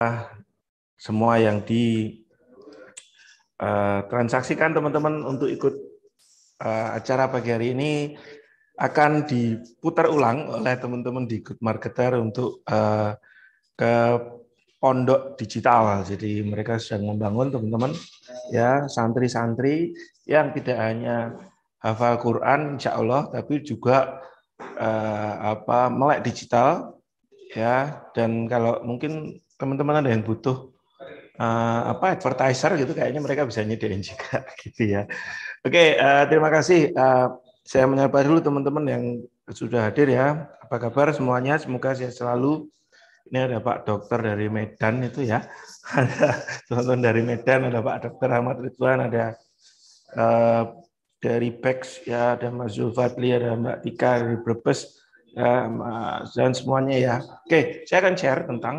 Ah, semua yang di uh, transaksikan teman-teman untuk ikut uh, acara pagi hari ini akan diputar ulang oleh teman-teman di Good Marketer untuk uh, ke pondok digital. Jadi mereka sedang membangun teman-teman ya santri-santri yang tidak hanya hafal Quran insya Allah tapi juga uh, apa melek digital ya dan kalau mungkin teman-teman ada yang butuh uh, apa advertiser gitu kayaknya mereka bisa nyediain juga gitu ya. Oke, okay, uh, eh, terima kasih. Uh, saya menyapa dulu teman-teman yang sudah hadir ya. Apa kabar semuanya? Semoga sehat selalu. Ini ada Pak Dokter dari Medan itu ya. Ada teman-teman dari Medan, ada Pak Dokter Ahmad Ridwan, ada uh, dari PEX, ya, ada Mas Zulfatli ada Mbak Tika dari Brebes, dan ya, semuanya ya. Oke, saya akan share tentang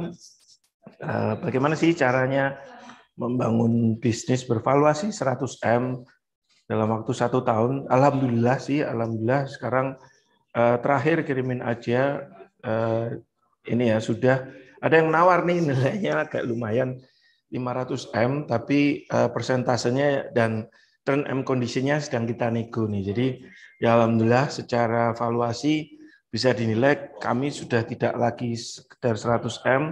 Eh, bagaimana sih caranya membangun bisnis bervaluasi 100M dalam waktu satu tahun. Alhamdulillah sih, alhamdulillah sekarang eh, terakhir kirimin aja eh, ini ya sudah ada yang nawar nih nilainya agak lumayan 500 M tapi persentasenya dan trend M kondisinya sedang kita nego nih. Jadi ya alhamdulillah secara valuasi bisa dinilai kami sudah tidak lagi sekedar 100 M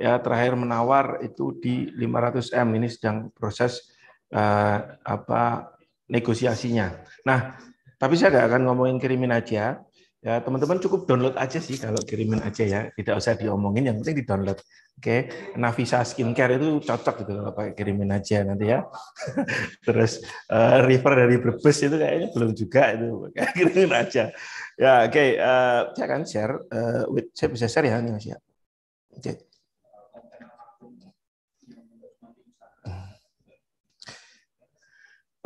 ya terakhir menawar itu di 500 m ini sedang proses uh, apa negosiasinya. Nah, tapi saya nggak akan ngomongin kirimin aja. Ya. ya, teman-teman cukup download aja sih kalau kirimin aja ya. Tidak usah diomongin, yang penting di-download. Oke. Navisa Skincare itu cocok gitu kalau pakai kirimin aja nanti ya. Terus uh, River dari Brebes itu kayaknya belum juga itu. kirimin aja. Ya, oke. Okay. Uh, eh, saya akan share uh, with, saya bisa share ya ini masih ya. Oke. Okay.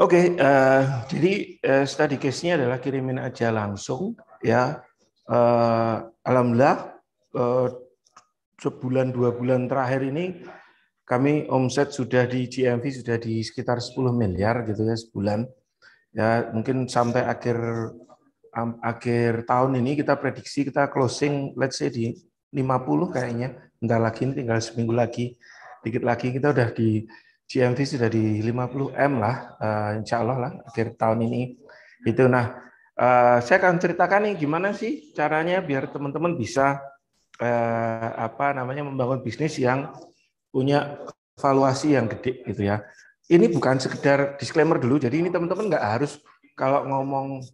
Oke, okay, uh, eh, jadi uh, study case-nya adalah kirimin aja langsung ya. Uh, Alhamdulillah uh, sebulan dua bulan terakhir ini kami omset sudah di GMV sudah di sekitar 10 miliar gitu ya sebulan. Ya mungkin sampai akhir um, akhir tahun ini kita prediksi kita closing let's say di 50 kayaknya. Entar lagi tinggal seminggu lagi, dikit lagi kita udah di GMV sudah di 50M lah, uh, insya Allah lah akhir tahun ini. Itu. Nah, uh, saya akan ceritakan nih gimana sih caranya biar teman-teman bisa uh, apa namanya membangun bisnis yang punya valuasi yang gede gitu ya. Ini bukan sekedar disclaimer dulu. Jadi ini teman-teman nggak harus kalau ngomong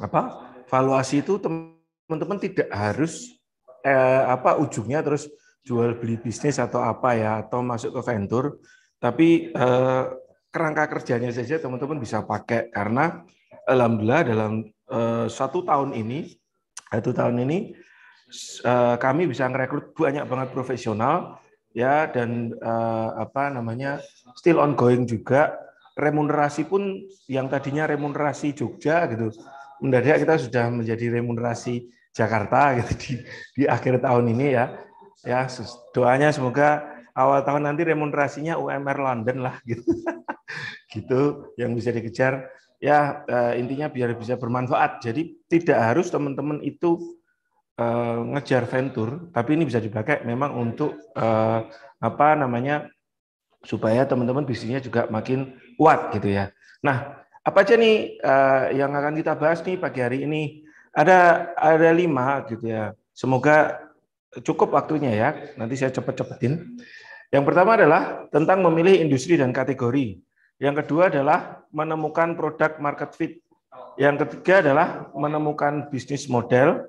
apa valuasi itu teman-teman tidak harus eh, apa ujungnya terus jual beli bisnis atau apa ya atau masuk ke venture tapi eh, kerangka kerjanya saja teman-teman bisa pakai karena alhamdulillah dalam eh, satu tahun ini satu tahun ini eh, kami bisa merekrut banyak banget profesional ya dan eh, apa namanya still ongoing juga remunerasi pun yang tadinya remunerasi Jogja gitu mendadak kita sudah menjadi remunerasi Jakarta gitu di di akhir tahun ini ya ya doanya semoga awal tahun nanti remunerasinya UMR London lah gitu. gitu yang bisa dikejar. Ya eh, intinya biar bisa bermanfaat. Jadi tidak harus teman-teman itu eh, ngejar venture, tapi ini bisa dipakai memang untuk eh, apa namanya supaya teman-teman bisnisnya juga makin kuat gitu ya. Nah, apa aja nih yang akan kita bahas nih pagi hari ini? Ada ada lima gitu ya. Semoga cukup waktunya ya. Nanti saya cepet-cepetin. Yang pertama adalah tentang memilih industri dan kategori. Yang kedua adalah menemukan produk market fit. Yang ketiga adalah menemukan bisnis model.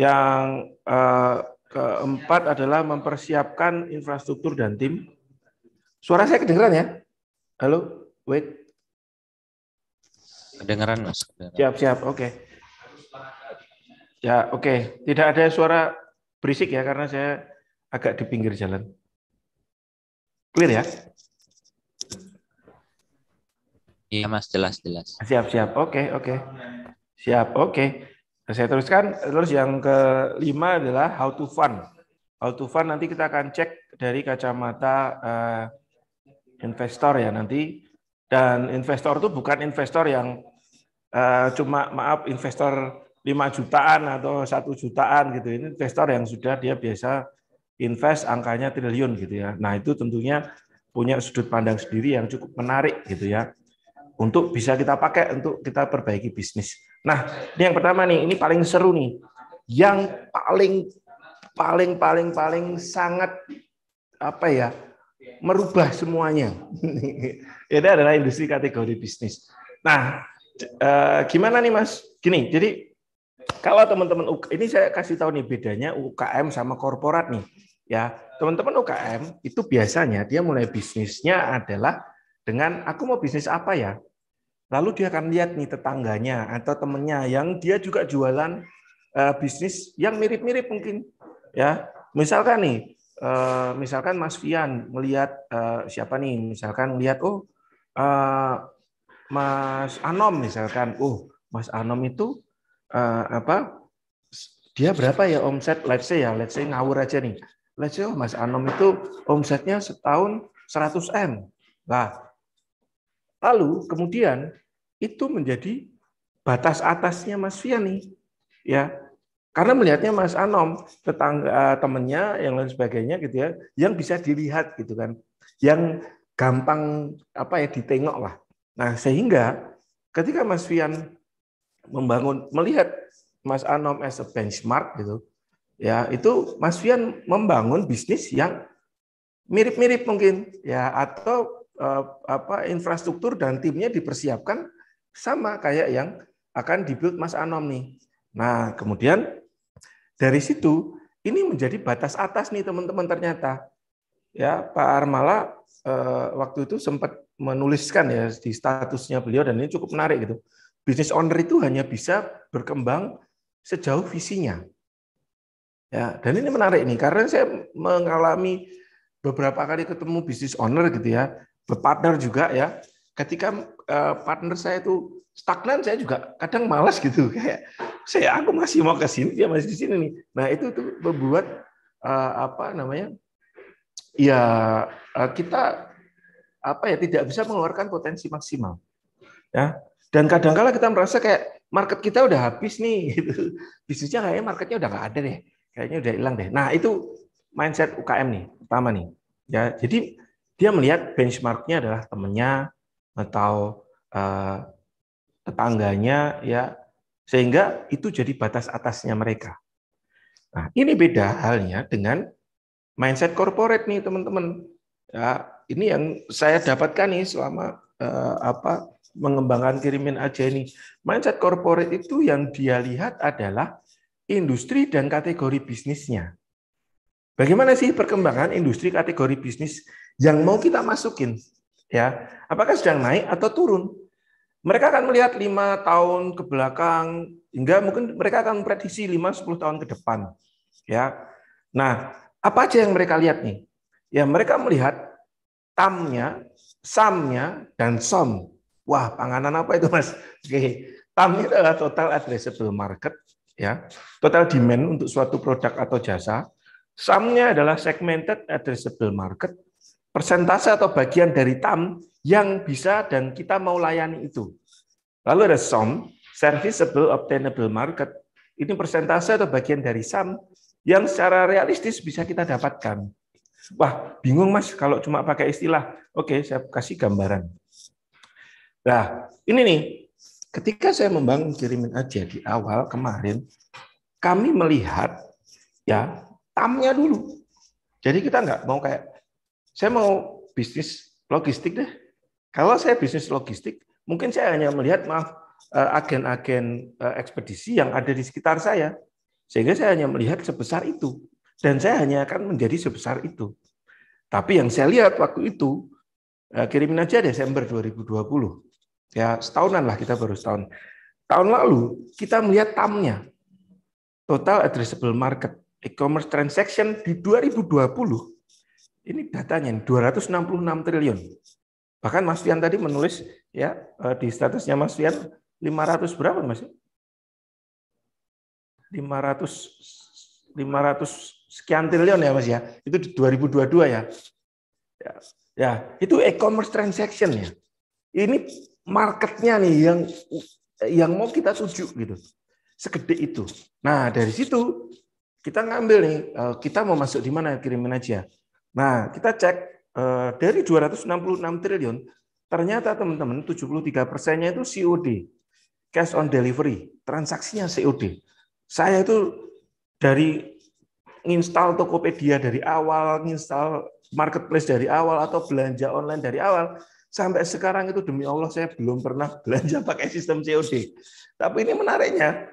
Yang eh, keempat adalah mempersiapkan infrastruktur dan tim. Suara saya kedengeran ya? Halo, wait. Kedengeran, Mas. Siap, siap. Oke. Okay. Ya, oke. Okay. Tidak ada suara berisik ya karena saya agak di pinggir jalan. Clear ya? Iya mas, jelas jelas. Siap siap, oke okay, oke, okay. siap oke. Okay. Nah, saya teruskan. Terus yang kelima adalah how to fund. How to fund nanti kita akan cek dari kacamata uh, investor ya nanti. Dan investor itu bukan investor yang uh, cuma maaf investor 5 jutaan atau satu jutaan gitu. Ini investor yang sudah dia biasa invest angkanya triliun gitu ya. Nah, itu tentunya punya sudut pandang sendiri yang cukup menarik gitu ya. Untuk bisa kita pakai untuk kita perbaiki bisnis. Nah, ini yang pertama nih, ini paling seru nih. Yang paling paling paling paling sangat apa ya? merubah semuanya. Ini adalah industri kategori bisnis. Nah, eh, gimana nih Mas? Gini, jadi kalau teman-teman ini saya kasih tahu nih bedanya UKM sama korporat nih. Ya, teman-teman UKM itu biasanya dia mulai bisnisnya adalah dengan aku mau bisnis apa ya? Lalu dia akan lihat nih tetangganya atau temennya yang dia juga jualan uh, bisnis yang mirip-mirip mungkin. Ya, misalkan nih, uh, misalkan Mas Fian melihat uh, eh, siapa nih? Misalkan melihat oh uh, Mas Anom misalkan, oh Mas Anom itu uh, apa? Dia berapa ya omset? Let's say ya, let's say ngawur aja nih Let's say, oh, Mas Anom itu omsetnya setahun 100 M. Nah, lalu kemudian itu menjadi batas atasnya Mas Fiani. Ya, karena melihatnya Mas Anom, tetangga eh, temennya, yang lain sebagainya gitu ya, yang bisa dilihat gitu kan, yang gampang apa ya ditengok lah. Nah sehingga ketika Mas Fian membangun melihat Mas Anom as a benchmark gitu, Ya, itu Mas Fian membangun bisnis yang mirip-mirip mungkin ya atau eh, apa infrastruktur dan timnya dipersiapkan sama kayak yang akan dibuat Mas Anom nih. Nah, kemudian dari situ ini menjadi batas atas nih teman-teman ternyata. Ya, Pak Armala eh, waktu itu sempat menuliskan ya di statusnya beliau dan ini cukup menarik gitu. Bisnis owner itu hanya bisa berkembang sejauh visinya. Ya, dan ini menarik nih karena saya mengalami beberapa kali ketemu bisnis owner gitu ya, berpartner juga ya. Ketika eh, partner saya itu stagnan, saya juga kadang malas gitu kayak saya aku masih mau ke sini, dia masih di sini nih. Nah, itu tuh membuat eh, apa namanya? Ya, eh, kita apa ya tidak bisa mengeluarkan potensi maksimal. Ya. Dan kadang-kala kita merasa kayak market kita udah habis nih gitu. Bisnisnya kayaknya marketnya udah nggak ada deh kayaknya udah hilang deh. Nah, itu mindset UKM nih, pertama nih. Ya, jadi dia melihat benchmarknya adalah temennya atau eh, tetangganya ya sehingga itu jadi batas atasnya mereka. Nah, ini beda halnya dengan mindset corporate nih, teman-teman. Ya, ini yang saya dapatkan nih selama eh, apa mengembangkan kirimin aja ini. Mindset corporate itu yang dia lihat adalah industri dan kategori bisnisnya. Bagaimana sih perkembangan industri kategori bisnis yang mau kita masukin? Ya, apakah sedang naik atau turun? Mereka akan melihat lima tahun ke belakang hingga mungkin mereka akan prediksi 5 sepuluh tahun ke depan. Ya. Nah, apa aja yang mereka lihat nih? Ya, mereka melihat tamnya, samnya dan som. Wah, panganan apa itu, Mas? Oke. tamnya adalah total addressable market ya total demand untuk suatu produk atau jasa SAMnya adalah segmented addressable market persentase atau bagian dari TAM yang bisa dan kita mau layani itu lalu ada SOM serviceable obtainable market ini persentase atau bagian dari SAM yang secara realistis bisa kita dapatkan. Wah, bingung Mas kalau cuma pakai istilah. Oke, saya kasih gambaran. Nah, ini nih ketika saya membangun kirimin aja di awal kemarin, kami melihat ya tamnya dulu. Jadi kita nggak mau kayak saya mau bisnis logistik deh. Kalau saya bisnis logistik, mungkin saya hanya melihat maaf eh, agen-agen eh, ekspedisi yang ada di sekitar saya. Sehingga saya hanya melihat sebesar itu dan saya hanya akan menjadi sebesar itu. Tapi yang saya lihat waktu itu eh, kirimin aja Desember 2020. Ya, setahunan lah kita baru setahun. Tahun lalu kita melihat tamnya. Total addressable market e-commerce transaction di 2020 ini datanya 266 triliun. Bahkan Mas Fian tadi menulis ya eh, di statusnya Mas Fian 500 berapa Mas? 500 500 sekian triliun ya Mas ya. Itu di 2022 ya. Ya, ya itu e-commerce transaction ya. Ini marketnya nih yang yang mau kita tuju gitu. Segede itu. Nah, dari situ kita ngambil nih, eh, kita mau masuk di mana kirimin aja. Nah, kita cek eh, dari 266 triliun, ternyata teman-teman 73 persennya itu COD, cash on delivery, transaksinya COD. Saya itu dari install Tokopedia dari awal, install marketplace dari awal, atau belanja online dari awal, Sampai sekarang itu demi Allah saya belum pernah belanja pakai sistem COD. Tapi ini menariknya,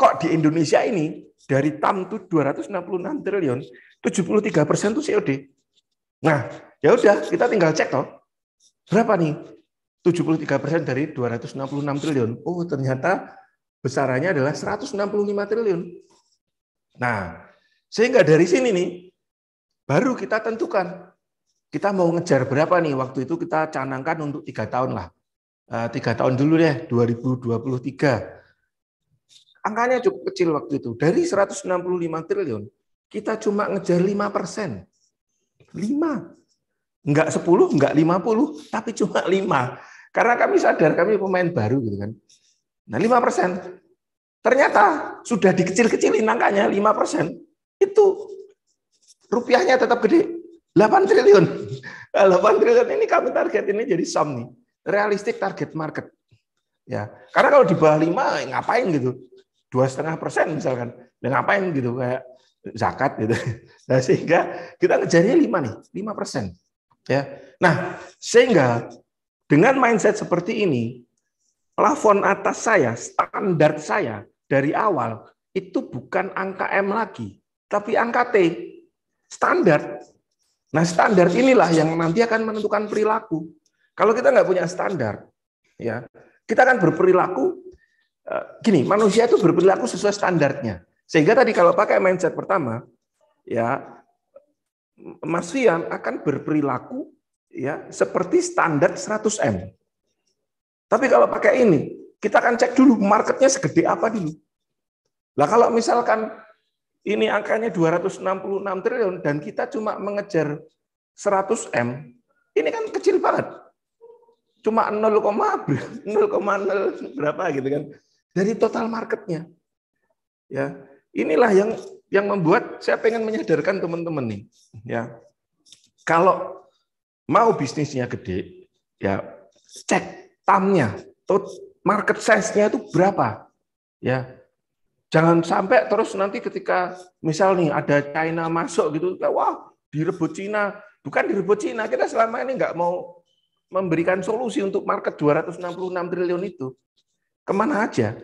kok di Indonesia ini dari TAM itu 266 triliun, 73 persen itu COD. Nah, ya udah kita tinggal cek toh. Berapa nih? 73 persen dari 266 triliun. Oh, ternyata besarannya adalah 165 triliun. Nah, sehingga dari sini nih, baru kita tentukan kita mau ngejar berapa nih waktu itu kita canangkan untuk tiga tahun lah eh, tiga tahun dulu deh 2023 angkanya cukup kecil waktu itu dari 165 triliun kita cuma ngejar 5 persen 5 nggak 10 nggak 50 tapi cuma 5 karena kami sadar kami pemain baru gitu kan nah 5 persen ternyata sudah dikecil-kecilin angkanya 5 persen itu rupiahnya tetap gede 8 triliun. 8 triliun ini kami target ini jadi sum nih. Realistik target market. Ya, karena kalau di bawah 5 eh, ngapain gitu? dua setengah persen misalkan, dan ngapain gitu kayak zakat gitu. Nah, sehingga kita ngejarnya lima nih, lima persen. Ya. Nah, sehingga dengan mindset seperti ini, plafon atas saya, standar saya dari awal itu bukan angka M lagi, tapi angka T. Standar Nah standar inilah yang nanti akan menentukan perilaku. Kalau kita nggak punya standar, ya kita akan berperilaku eh, gini. Manusia itu berperilaku sesuai standarnya. Sehingga tadi kalau pakai mindset pertama, ya Mas Fian akan berperilaku ya seperti standar 100 m. Tapi kalau pakai ini, kita akan cek dulu marketnya segede apa dulu. Lah kalau misalkan ini angkanya 266 triliun dan kita cuma mengejar 100 M, ini kan kecil banget. Cuma 0, 0,0 berapa gitu kan. Dari total marketnya. Ya, inilah yang yang membuat saya pengen menyadarkan teman-teman nih, ya. Kalau mau bisnisnya gede, ya cek tamnya, market size-nya itu berapa. Ya, Jangan sampai terus nanti ketika misal nih ada China masuk gitu, wah direbut China, Bukan direbut China. kita selama ini nggak mau memberikan solusi untuk market 266 triliun itu. Kemana aja?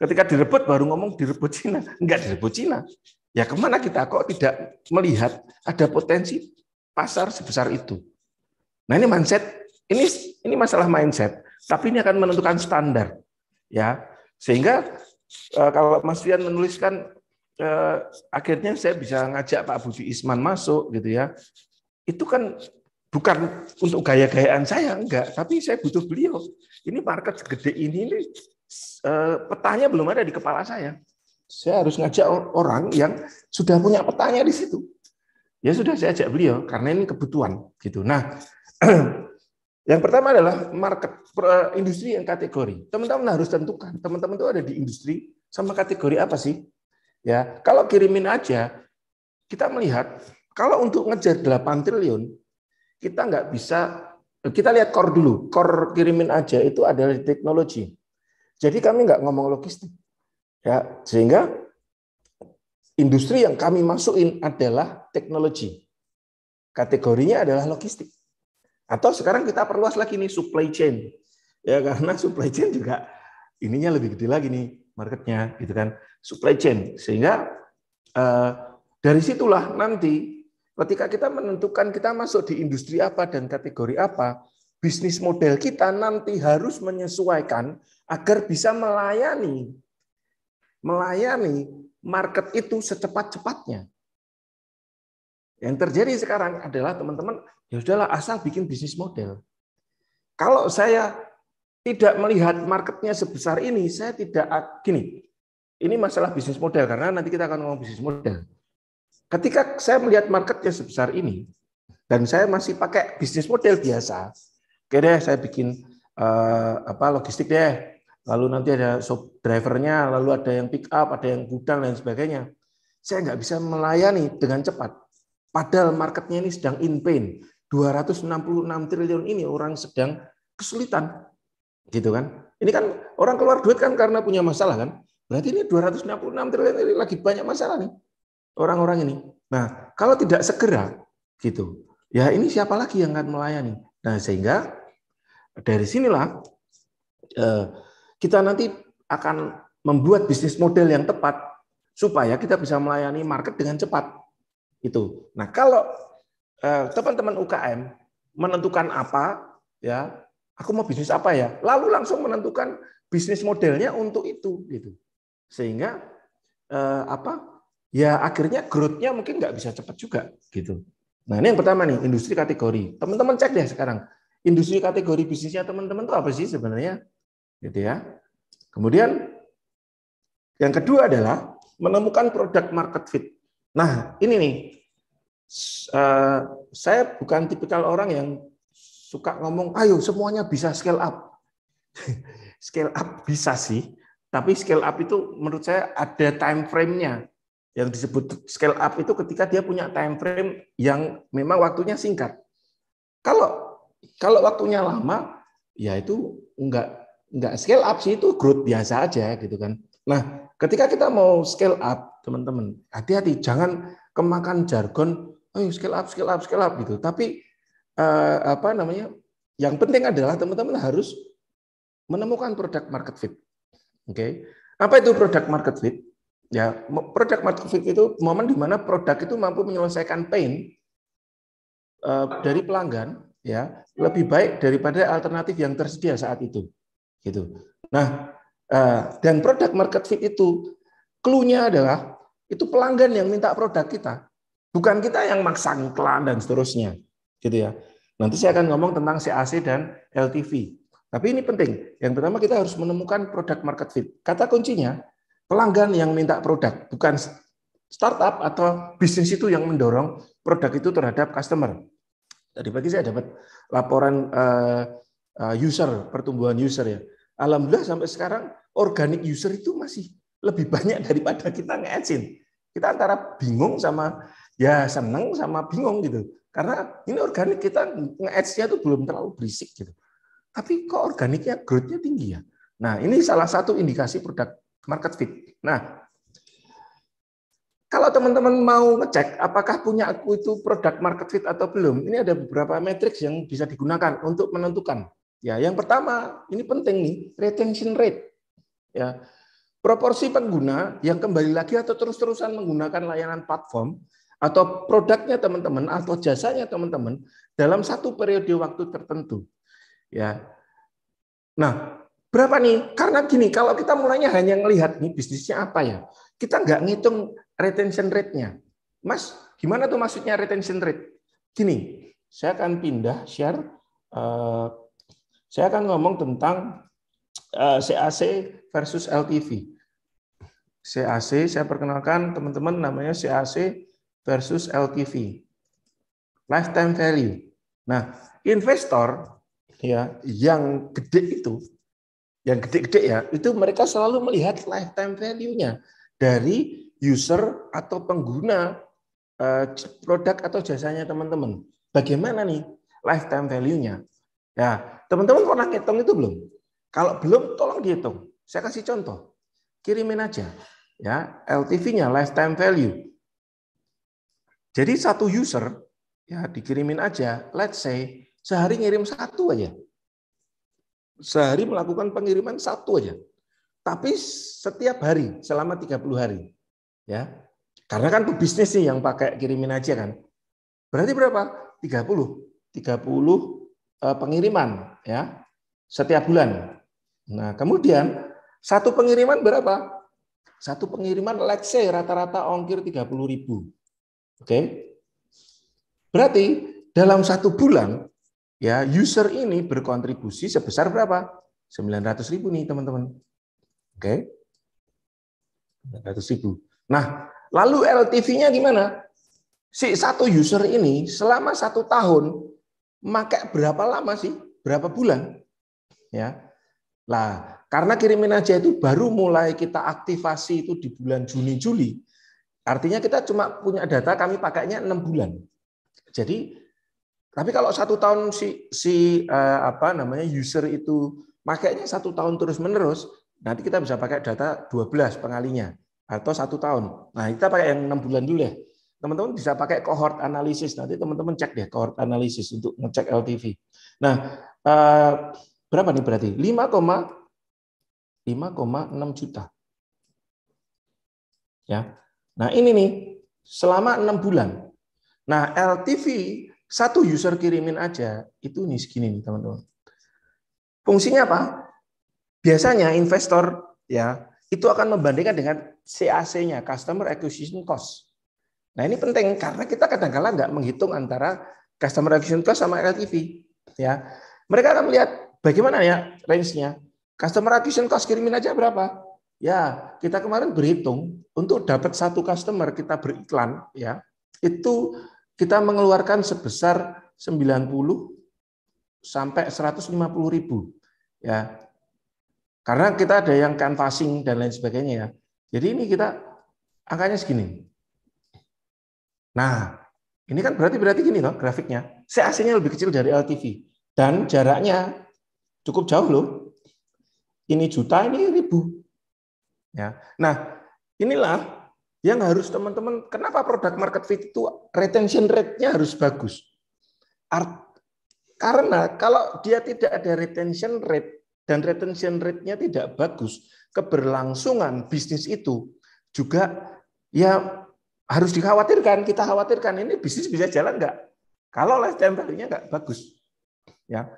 Ketika direbut baru ngomong direbut China, nggak direbut China. Ya kemana kita kok tidak melihat ada potensi pasar sebesar itu. Nah ini mindset, ini ini masalah mindset. Tapi ini akan menentukan standar. ya Sehingga Eh, kalau Mas Fian menuliskan eh, akhirnya saya bisa ngajak Pak Budi Isman masuk gitu ya. Itu kan bukan untuk gaya-gayaan saya enggak, tapi saya butuh beliau. Ini market gede ini nih eh, petanya belum ada di kepala saya. Saya harus ngajak orang yang sudah punya petanya di situ. Ya sudah saya ajak beliau karena ini kebutuhan gitu. Nah, Yang pertama adalah market eh, industri yang kategori. Teman-teman harus tentukan, teman-teman itu ada di industri sama kategori apa sih? Ya, kalau kirimin aja kita melihat kalau untuk ngejar 8 triliun kita nggak bisa eh, kita lihat core dulu. Core kirimin aja itu adalah teknologi. Jadi kami nggak ngomong logistik. Ya, sehingga industri yang kami masukin adalah teknologi. Kategorinya adalah logistik. Atau sekarang kita perluas lagi nih supply chain. Ya karena supply chain juga ininya lebih gede lagi nih marketnya gitu kan. Supply chain sehingga eh, dari situlah nanti ketika kita menentukan kita masuk di industri apa dan kategori apa, bisnis model kita nanti harus menyesuaikan agar bisa melayani melayani market itu secepat-cepatnya. Yang terjadi sekarang adalah teman-teman, ya sudahlah asal bikin bisnis model. Kalau saya tidak melihat marketnya sebesar ini, saya tidak gini. Ini masalah bisnis model karena nanti kita akan ngomong bisnis model. Ketika saya melihat marketnya sebesar ini dan saya masih pakai bisnis model biasa, oke deh saya bikin uh, apa logistik deh. Lalu nanti ada sub drivernya, lalu ada yang pick up, ada yang gudang dan sebagainya. Saya nggak bisa melayani dengan cepat Padahal marketnya ini sedang in pain. 266 triliun ini orang sedang kesulitan. Gitu kan? Ini kan orang keluar duit kan karena punya masalah kan? Berarti ini 266 triliun ini lagi banyak masalah nih orang-orang ini. Nah, kalau tidak segera gitu. Ya ini siapa lagi yang akan melayani? Nah, sehingga dari sinilah eh, kita nanti akan membuat bisnis model yang tepat supaya kita bisa melayani market dengan cepat itu. Nah, kalau eh, teman-teman eh, UKM menentukan apa, ya, aku mau bisnis apa ya, lalu langsung menentukan bisnis modelnya untuk itu, gitu. Sehingga eh, apa? Ya akhirnya growth-nya mungkin nggak bisa cepat juga, gitu. Nah, ini yang pertama nih, industri kategori. Teman-teman cek deh sekarang. Industri kategori bisnisnya teman-teman tuh apa sih sebenarnya? Gitu ya. Kemudian yang kedua adalah menemukan produk market fit. Nah, ini nih, eh, saya bukan tipikal orang yang suka ngomong, ayo semuanya bisa scale up. scale up bisa sih, tapi scale up itu menurut saya ada time frame-nya. Yang disebut scale up itu ketika dia punya time frame yang memang waktunya singkat. Kalau kalau waktunya lama, ya itu enggak enggak scale up sih itu growth biasa aja gitu kan. Nah, Ketika kita mau scale up, teman-teman, hati-hati jangan kemakan jargon, oh scale up, scale up, scale up gitu. Tapi eh, apa namanya? Yang penting adalah teman-teman harus menemukan produk market fit. Oke. Okay? Apa itu produk market fit? Ya, produk market fit itu momen di mana produk itu mampu menyelesaikan pain eh, dari pelanggan ya, lebih baik daripada alternatif yang tersedia saat itu. Gitu. Nah, Ah, dan produk market fit itu cluenya adalah itu pelanggan yang minta produk kita, bukan kita yang maksa iklan dan seterusnya, gitu ya. Nanti saya akan ngomong tentang CAC dan LTV. Tapi ini penting. Yang pertama kita harus menemukan produk market fit. Kata kuncinya pelanggan yang minta produk, bukan startup atau bisnis itu yang mendorong produk itu terhadap customer. Tadi pagi saya dapat laporan eh, eh, user pertumbuhan user ya. Alhamdulillah sampai sekarang organik user itu masih lebih banyak daripada kita nge-adsin. Kita antara bingung sama ya seneng sama bingung gitu. Karena ini organik kita nge nya itu belum terlalu berisik gitu. Tapi kok organiknya growth-nya tinggi ya? Nah, ini salah satu indikasi produk market fit. Nah, kalau teman-teman mau ngecek apakah punya aku itu produk market fit atau belum, ini ada beberapa matriks yang bisa digunakan untuk menentukan Ya, yang pertama, ini penting nih, retention rate. Ya. Proporsi pengguna yang kembali lagi atau terus-terusan menggunakan layanan platform atau produknya teman-teman atau jasanya teman-teman dalam satu periode waktu tertentu. Ya. Nah, berapa nih? Karena gini, kalau kita mulainya hanya melihat nih bisnisnya apa ya, kita nggak ngitung retention rate-nya. Mas, gimana tuh maksudnya retention rate? Gini, saya akan pindah share eh, saya akan ngomong tentang CAC eh, versus LTV. CAC, saya perkenalkan teman-teman namanya CAC versus LTV. Lifetime value. Nah, investor ya yang gede itu, yang gede-gede ya, itu mereka selalu melihat lifetime value-nya dari user atau pengguna eh, produk atau jasanya teman-teman. Bagaimana nih lifetime value-nya? Ya, teman-teman pernah ngitung itu belum? Kalau belum, tolong dihitung. Saya kasih contoh. Kirimin aja. Ya, LTV-nya, lifetime value. Jadi satu user ya dikirimin aja, let's say sehari ngirim satu aja. Sehari melakukan pengiriman satu aja. Tapi setiap hari selama 30 hari. Ya. Karena kan pebisnis sih yang pakai kirimin aja kan. Berarti berapa? 30. 30 Eh, pengiriman ya setiap bulan. Nah, kemudian satu pengiriman berapa? Satu pengiriman let's say rata-rata ongkir 30.000. Oke. Okay? Berarti dalam satu bulan ya user ini berkontribusi sebesar berapa? 900.000 nih, teman-teman. Oke. Okay? 900.000. Nah, lalu LTV-nya gimana? Si satu user ini selama satu tahun maka berapa lama sih? Berapa bulan? Ya. lah. karena kirimin aja itu baru mulai kita aktivasi itu di bulan Juni Juli. Artinya kita cuma punya data kami pakainya enam bulan. Jadi tapi kalau satu tahun si si eh, apa namanya user itu pakainya satu tahun terus menerus, nanti kita bisa pakai data 12 pengalinya atau satu tahun. Nah kita pakai yang enam bulan dulu ya teman-teman bisa pakai cohort analisis nanti teman-teman cek deh cohort analisis untuk ngecek LTV. Nah, eh, berapa nih berarti? 5,5,6 juta. Ya. Nah, ini nih selama enam bulan. Nah, LTV satu user kirimin aja itu nih segini nih, teman-teman. Fungsinya apa? Biasanya investor ya, itu akan membandingkan dengan CAC-nya, customer acquisition cost Nah ini penting karena kita kadang-kala nggak menghitung antara customer acquisition cost sama LTV. Ya, mereka akan melihat bagaimana ya range-nya. Customer acquisition cost kirimin aja berapa? Ya, kita kemarin berhitung untuk dapat satu customer kita beriklan, ya itu kita mengeluarkan sebesar 90 sampai 150 ribu, ya. Karena kita ada yang canvassing dan lain sebagainya ya. Jadi ini kita angkanya segini. Nah, ini kan berarti berarti gini loh grafiknya. CAC-nya lebih kecil dari LTV dan jaraknya cukup jauh loh. Ini juta, ini ribu. Ya. Nah, inilah yang harus teman-teman kenapa produk market fit itu retention rate-nya harus bagus. Art, karena kalau dia tidak ada retention rate dan retention rate-nya tidak bagus, keberlangsungan bisnis itu juga ya harus dikhawatirkan, kita khawatirkan ini bisnis bisa jalan nggak? Kalau lifetime value-nya nggak bagus. Ya.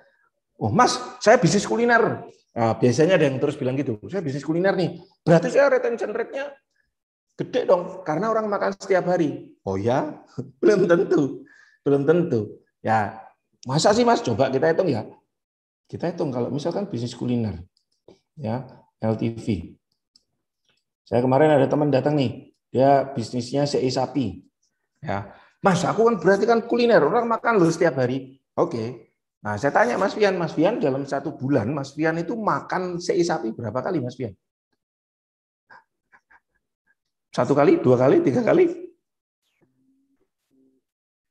Oh, Mas, saya bisnis kuliner. Nah, biasanya ada yang terus bilang gitu, saya bisnis kuliner nih. Berarti saya retention rate-nya gede dong karena orang makan setiap hari. Oh ya, belum tentu. Belum tentu. Ya, masa sih Mas coba kita hitung ya. Kita hitung kalau misalkan bisnis kuliner ya, LTV. Saya kemarin ada teman datang nih, dia bisnisnya sei sapi. Ya. Mas, aku kan berarti kan kuliner, orang makan loh setiap hari. Oke. Nah, saya tanya Mas Fian, Mas Fian dalam satu bulan, Mas Fian itu makan sei sapi berapa kali, Mas Fian? Satu kali, dua kali, tiga kali?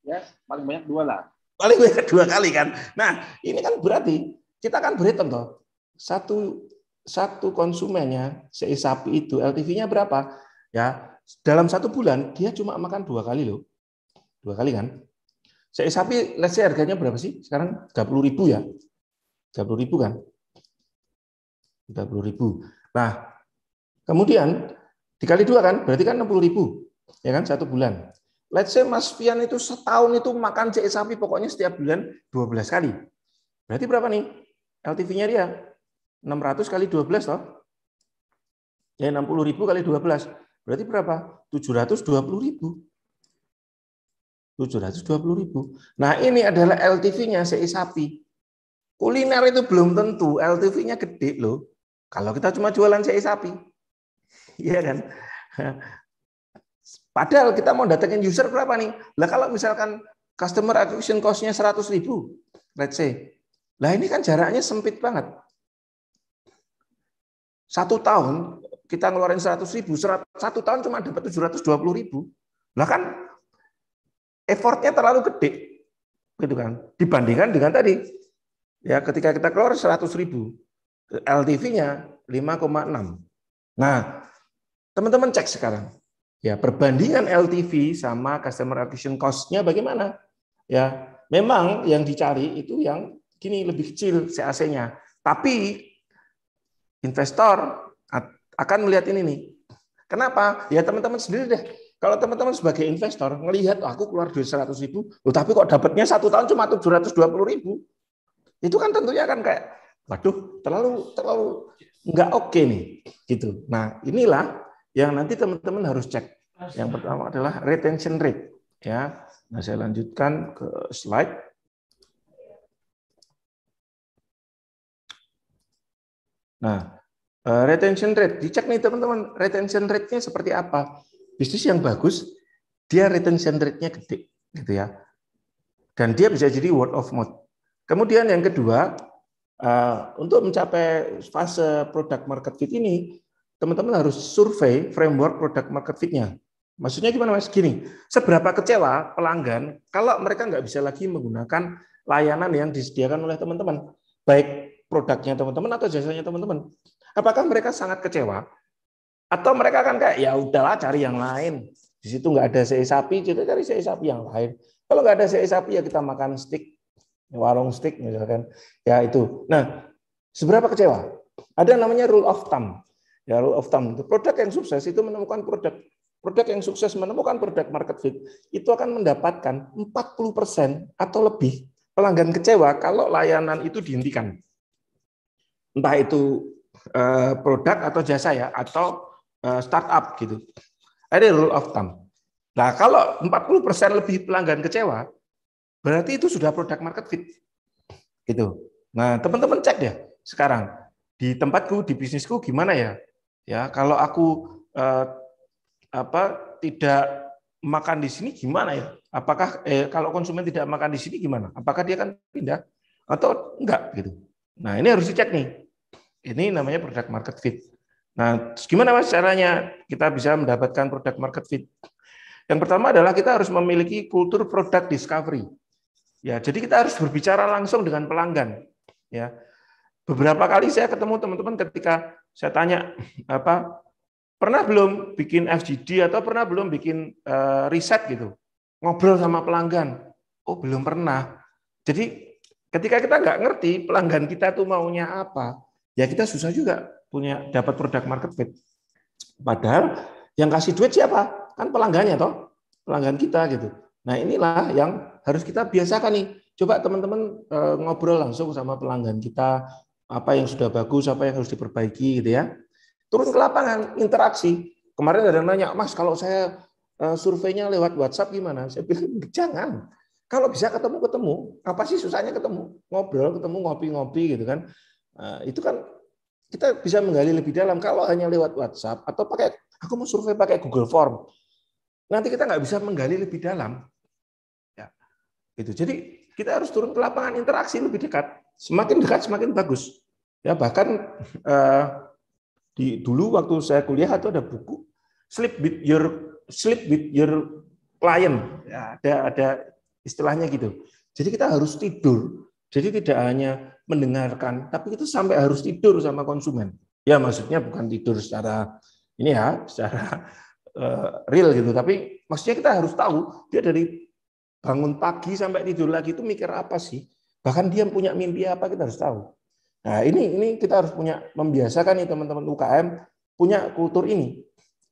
Ya, paling banyak dua lah. Paling banyak dua kali kan. Nah, ini kan berarti kita kan berhitung toh. Satu satu konsumennya sei sapi itu LTV-nya berapa? Ya, dalam satu bulan dia cuma makan dua kali loh. Dua kali kan? Saya sapi let's say harganya berapa sih? Sekarang 30 ribu ya. 30 ribu kan? 30 ribu. Nah, kemudian dikali dua kan? Berarti kan 60 ribu. Ya kan? Satu bulan. Let's say Mas Fian itu setahun itu makan CE sapi pokoknya setiap bulan 12 kali. Berarti berapa nih? LTV-nya dia 600 kali 12 toh. Ya 60 ribu kali 12. Berarti berapa? 720.000. 720.000. Nah ini adalah LTV-nya CI sapi. Kuliner itu belum tentu, LTV-nya gede loh. Kalau kita cuma jualan CI sapi. Iya kan? Padahal kita mau datengin user berapa nih? Lah kalau misalkan customer acquisition cost-nya 100.000, let's say. Lah ini kan jaraknya sempit banget. Satu tahun kita ngeluarin 100 ribu, satu tahun cuma dapat 720 ribu. Lah kan effortnya terlalu gede. Gitu kan. Dibandingkan dengan tadi. Ya ketika kita keluar 100 ribu, LTV-nya 5,6. Nah, teman-teman cek sekarang. Ya, perbandingan LTV sama customer acquisition cost-nya bagaimana? Ya, memang yang dicari itu yang gini lebih kecil CAC-nya. Tapi investor akan melihat ini nih. Kenapa? Ya teman-teman sendiri deh. Kalau teman-teman sebagai investor melihat oh, aku keluar duit seratus ribu, loh, tapi kok dapatnya satu tahun cuma 720 ribu, itu kan tentunya akan kayak, waduh, terlalu terlalu nggak oke okay nih, gitu. Nah inilah yang nanti teman-teman harus cek. Yang pertama adalah retention rate, ya. Nah saya lanjutkan ke slide. Nah, Eh, retention rate, dicek nih teman-teman, retention rate-nya seperti apa. Bisnis yang bagus, dia retention rate-nya gede, gitu ya. Dan dia bisa jadi word of mouth. Kemudian yang kedua, eh, untuk mencapai fase product market fit ini, teman-teman harus survei framework product market fit-nya. Maksudnya gimana mas? Gini, seberapa kecewa pelanggan kalau mereka nggak bisa lagi menggunakan layanan yang disediakan oleh teman-teman, baik produknya teman-teman atau jasanya teman-teman. Apakah mereka sangat kecewa? Atau mereka akan kayak ya udahlah cari yang lain. Di situ nggak ada sei sapi, jadi cari sei sapi yang lain. Kalau nggak ada sei sapi ya kita makan stick warung stick misalkan. Ya itu. Nah, seberapa kecewa? Ada namanya rule of thumb. Ya, rule of thumb. Produk yang sukses itu menemukan produk produk yang sukses menemukan produk market fit itu akan mendapatkan 40% atau lebih pelanggan kecewa kalau layanan itu dihentikan. Entah itu Eh, produk atau jasa ya atau eh, startup gitu. Ada rule of thumb. Nah, kalau 40% lebih pelanggan kecewa, berarti itu sudah produk market fit. Gitu. Nah, teman-teman cek ya sekarang di tempatku, di bisnisku gimana ya? Ya, kalau aku eh, apa tidak makan di sini gimana ya? Apakah eh, kalau konsumen tidak makan di sini gimana? Apakah dia akan pindah atau enggak gitu? Nah, ini harus dicek nih. Ini namanya product market fit. Nah, gimana mas caranya kita bisa mendapatkan product market fit? Yang pertama adalah kita harus memiliki kultur product discovery. Ya, jadi kita harus berbicara langsung dengan pelanggan. Ya, beberapa kali saya ketemu teman-teman ketika saya tanya apa pernah belum bikin FGD atau pernah belum bikin uh, riset gitu, ngobrol sama pelanggan. Oh belum pernah. Jadi ketika kita nggak ngerti pelanggan kita tuh maunya apa, ya kita susah juga punya dapat produk market fit. Padahal yang kasih duit siapa? Kan pelanggannya toh, pelanggan kita gitu. Nah, inilah yang harus kita biasakan nih. Coba teman-teman eh, ngobrol langsung sama pelanggan kita apa yang sudah bagus, apa yang harus diperbaiki gitu ya. Turun ke lapangan, interaksi. Kemarin ada yang nanya, "Mas, kalau saya eh, surveinya lewat WhatsApp gimana?" Saya bilang, "Jangan. Kalau bisa ketemu ketemu, apa sih susahnya ketemu? Ngobrol, ketemu ngopi-ngopi gitu kan. Nah, itu kan kita bisa menggali lebih dalam. Kalau hanya lewat WhatsApp atau pakai, aku mau survei pakai Google Form, nanti kita nggak bisa menggali lebih dalam. Ya, itu. Jadi kita harus turun ke lapangan interaksi lebih dekat. Semakin dekat semakin bagus. Ya bahkan eh, di dulu waktu saya kuliah itu ada buku Sleep with your Sleep with your client. Ya, ada ada istilahnya gitu. Jadi kita harus tidur. Jadi tidak hanya mendengarkan, tapi itu sampai harus tidur sama konsumen. Ya maksudnya bukan tidur secara ini ya, secara uh, real gitu, tapi maksudnya kita harus tahu dia dari bangun pagi sampai tidur lagi itu mikir apa sih? Bahkan dia punya mimpi apa kita harus tahu. Nah, ini ini kita harus punya membiasakan nih teman-teman UKM punya kultur ini.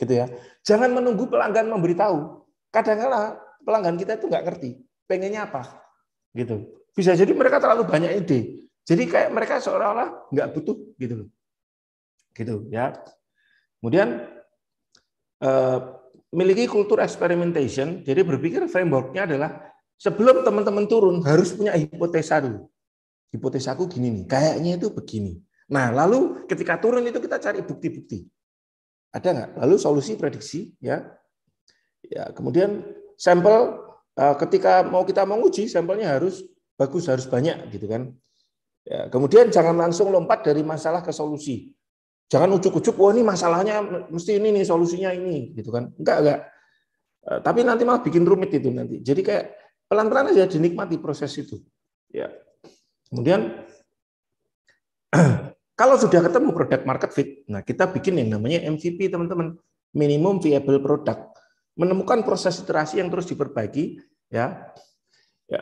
Gitu ya. Jangan menunggu pelanggan memberitahu. Kadang-kala pelanggan kita itu nggak ngerti pengennya apa. Gitu. Bisa jadi mereka terlalu banyak ide. Jadi kayak mereka seolah-olah nggak butuh gitu loh. Gitu ya. Kemudian memiliki eh, miliki kultur experimentation, jadi berpikir frameworknya adalah sebelum teman-teman turun harus punya hipotesa dulu. Hipotesaku gini nih, kayaknya itu begini. Nah, lalu ketika turun itu kita cari bukti-bukti. Ada nggak? Lalu solusi prediksi, ya. Ya, kemudian sampel eh, ketika mau kita menguji sampelnya harus bagus, harus banyak gitu kan. Ya, kemudian jangan langsung lompat dari masalah ke solusi. Jangan ujuk-ujuk, wah ini masalahnya mesti ini nih solusinya ini, gitu kan? Enggak, enggak. Eh, tapi nanti malah bikin rumit itu nanti. Jadi kayak pelan-pelan aja dinikmati proses itu. Ya. Kemudian kalau sudah ketemu produk market fit, nah kita bikin yang namanya MVP teman-teman, minimum viable product. Menemukan proses iterasi yang terus diperbaiki, ya. Ya,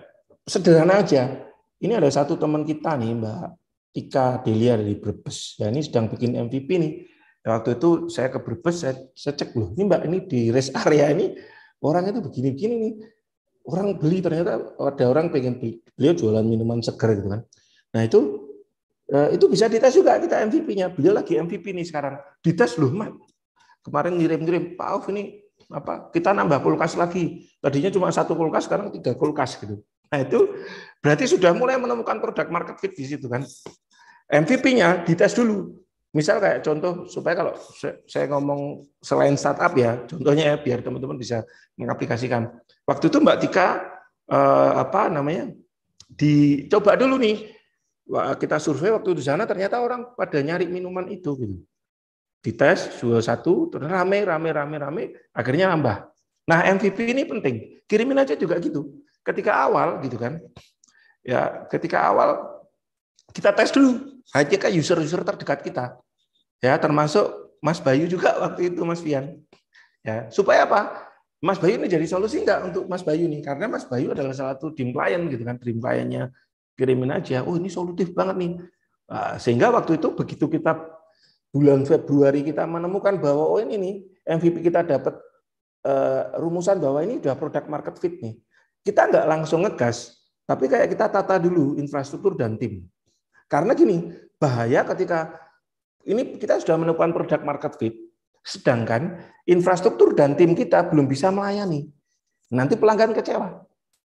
sederhana aja ini ada satu teman kita nih, Mbak Tika Delia dari Brebes. Ya, ini sedang bikin MVP nih. Ya, waktu itu saya ke Brebes, saya, saya cek loh, ini Mbak ini di rest area ini orangnya itu begini-begini nih. Orang beli ternyata ada orang pengen beli, beliau jualan minuman segar gitu kan. Nah itu eh, itu bisa dites juga kita MVP-nya. Beliau lagi MVP nih sekarang. Dites loh, Mbak. Kemarin ngirim-ngirim, Pak Auf ini apa kita nambah kulkas lagi. Tadinya cuma satu kulkas, sekarang tiga kulkas gitu. Nah itu berarti sudah mulai menemukan produk market fit di situ kan. MVP-nya dites dulu. Misal kayak contoh supaya kalau saya ngomong selain startup ya, contohnya ya biar teman-teman bisa mengaplikasikan. Waktu itu Mbak Tika eh, apa namanya dicoba dulu nih kita survei waktu di sana ternyata orang pada nyari minuman itu gitu. Dites jual satu, terus rame, rame, rame, rame, akhirnya nambah. Nah MVP ini penting. Kirimin aja juga gitu ketika awal gitu kan ya ketika awal kita tes dulu hanya ke user-user terdekat kita ya termasuk Mas Bayu juga waktu itu Mas Fian ya supaya apa Mas Bayu ini jadi solusi enggak untuk Mas Bayu nih karena Mas Bayu adalah salah satu tim klien gitu kan tim kliennya kirimin aja oh ini solutif banget nih ah, sehingga waktu itu begitu kita bulan Februari kita menemukan bahwa oh ini nih MVP kita dapat eh, rumusan bahwa ini sudah produk market fit nih kita nggak langsung ngegas, tapi kayak kita tata dulu infrastruktur dan tim. Karena gini, bahaya ketika ini kita sudah menemukan produk market fit, sedangkan infrastruktur dan tim kita belum bisa melayani. Nanti pelanggan kecewa.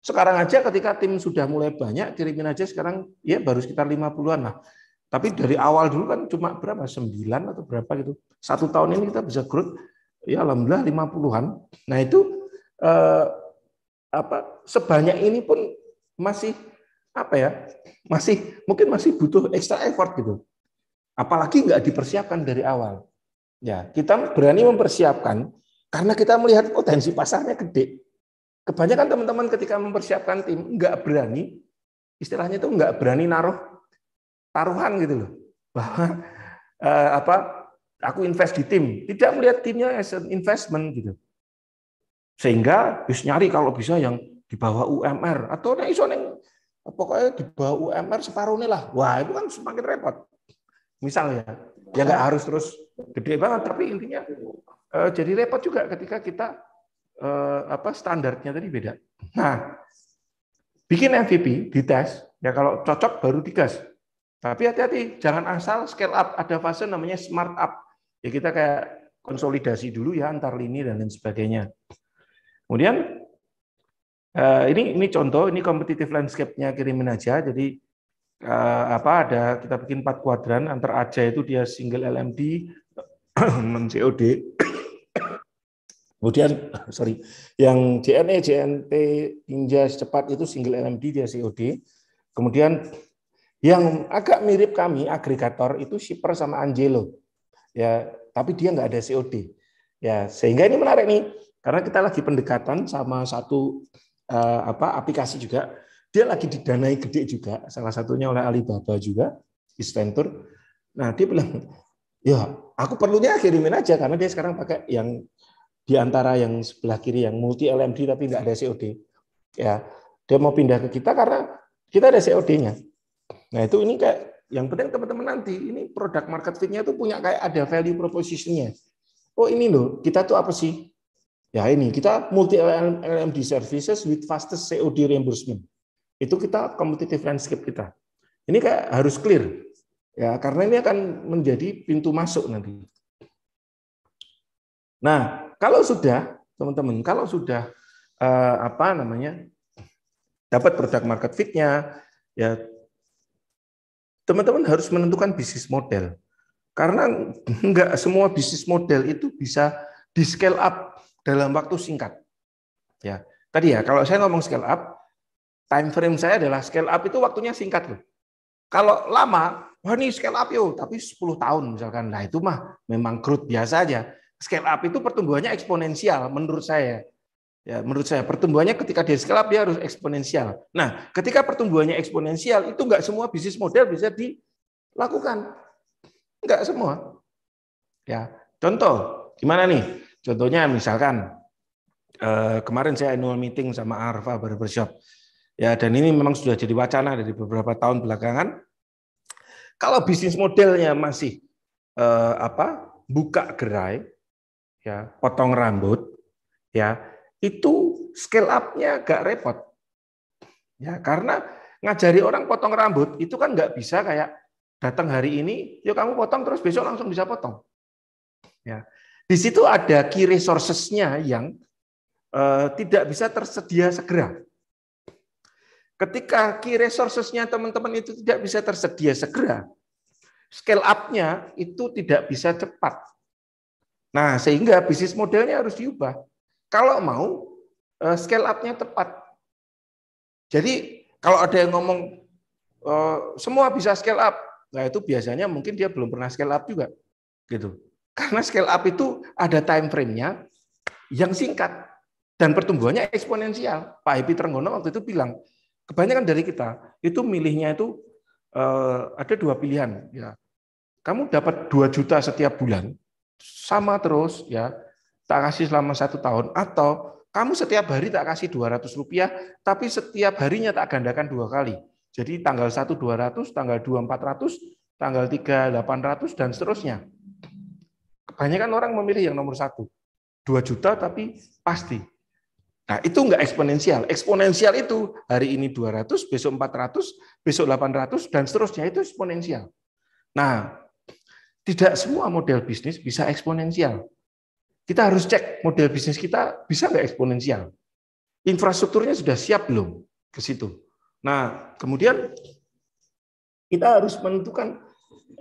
Sekarang aja ketika tim sudah mulai banyak, kirimin aja sekarang ya baru sekitar 50-an lah. Tapi dari awal dulu kan cuma berapa? 9 atau berapa gitu. Satu tahun ini kita bisa growth ya alhamdulillah 50-an. Nah itu eh, apa sebanyak ini pun masih apa ya masih mungkin masih butuh extra effort gitu apalagi nggak dipersiapkan dari awal ya kita berani mempersiapkan karena kita melihat potensi pasarnya gede kebanyakan teman-teman ketika mempersiapkan tim nggak berani istilahnya itu nggak berani naruh taruhan gitu loh bahwa eh, apa aku invest di tim tidak melihat timnya as an investment gitu sehingga bis nyari kalau bisa yang di bawah UMR atau nih iso pokoknya di bawah UMR separuhnya lah. Wah, itu kan semakin repot. Misalnya, ya ya nggak harus terus gede banget, tapi intinya eh, jadi repot juga ketika kita eh, apa standarnya tadi beda. Nah, bikin MVP di dites, ya kalau cocok baru digas. Tapi hati-hati, jangan asal scale up. Ada fase namanya smart up. Ya kita kayak konsolidasi dulu ya antar lini dan lain sebagainya. Kemudian eh, ini ini contoh, ini kompetitif landscape-nya kirimin aja. Jadi eh, apa ada kita bikin empat kuadran antar aja itu dia single LMD, non COD. Kemudian sorry, yang JNE, JNT, injas cepat itu single LMD dia COD. Kemudian yang agak mirip kami agregator itu shipper sama Angelo. Ya, tapi dia nggak ada COD. Ya, sehingga ini menarik nih karena kita lagi pendekatan sama satu uh, apa aplikasi juga, dia lagi didanai gede juga, salah satunya oleh Alibaba juga, Istentur. Nah, dia bilang, "Ya, aku perlunya kirimin aja karena dia sekarang pakai yang di antara yang sebelah kiri yang multi LMD tapi nggak ada COD." Ya, dia mau pindah ke kita karena kita ada COD-nya. Nah, itu ini kayak yang penting teman-teman nanti ini produk market fit-nya itu punya kayak ada value proposition-nya. Oh, ini loh, kita tuh apa sih? Ya ini kita multi LMD services with fastest COD reimbursement. Itu kita competitive landscape kita. Ini kayak harus clear. Ya, karena ini akan menjadi pintu masuk nanti. Nah, kalau sudah teman-teman, kalau sudah eh, apa namanya? dapat produk market fit-nya, ya teman-teman harus menentukan bisnis model. Karena enggak semua bisnis model itu bisa di scale up dalam waktu singkat. Ya. Tadi ya, kalau saya ngomong scale up, time frame saya adalah scale up itu waktunya singkat loh. Kalau lama, wah ini scale up yo, tapi 10 tahun misalkan. Nah, itu mah memang growth biasa aja. Scale up itu pertumbuhannya eksponensial menurut saya. Ya, menurut saya pertumbuhannya ketika dia scale up dia harus eksponensial. Nah, ketika pertumbuhannya eksponensial itu enggak semua bisnis model bisa dilakukan. Enggak semua. Ya, contoh gimana nih? Contohnya misalkan eh, kemarin saya annual meeting sama Arfa Barbershop. Ya, dan ini memang sudah jadi wacana dari beberapa tahun belakangan. Kalau bisnis modelnya masih eh, apa? buka gerai, ya, potong rambut, ya, itu scale up-nya agak repot. Ya, karena ngajari orang potong rambut itu kan nggak bisa kayak datang hari ini, yuk kamu potong terus besok langsung bisa potong. Ya. Di situ ada key resources-nya yang eh, tidak bisa tersedia segera. Ketika key resources-nya teman-teman itu tidak bisa tersedia segera, scale up-nya itu tidak bisa cepat. Nah, sehingga bisnis modelnya harus diubah. Kalau mau eh, scale up-nya tepat. Jadi kalau ada yang ngomong eh, semua bisa scale up, nah itu biasanya mungkin dia belum pernah scale up juga, gitu. Karena scale up itu ada time frame-nya yang singkat dan pertumbuhannya eksponensial. Pak Epi Trenggono waktu itu bilang, kebanyakan dari kita itu milihnya itu uh, ada dua pilihan ya. Kamu dapat 2 juta setiap bulan sama terus ya tak kasih selama satu tahun atau kamu setiap hari tak kasih 200 rupiah tapi setiap harinya tak gandakan dua kali jadi tanggal 1 200 tanggal 2 400 tanggal 3 800 dan seterusnya banyak kan orang memilih yang nomor satu. Dua juta tapi pasti. Nah, itu enggak eksponensial. Eksponensial itu hari ini 200, besok 400, besok 800, dan seterusnya itu eksponensial. Nah, tidak semua model bisnis bisa eksponensial. Kita harus cek model bisnis kita bisa enggak eksponensial. Infrastrukturnya sudah siap belum ke situ. Nah, kemudian kita harus menentukan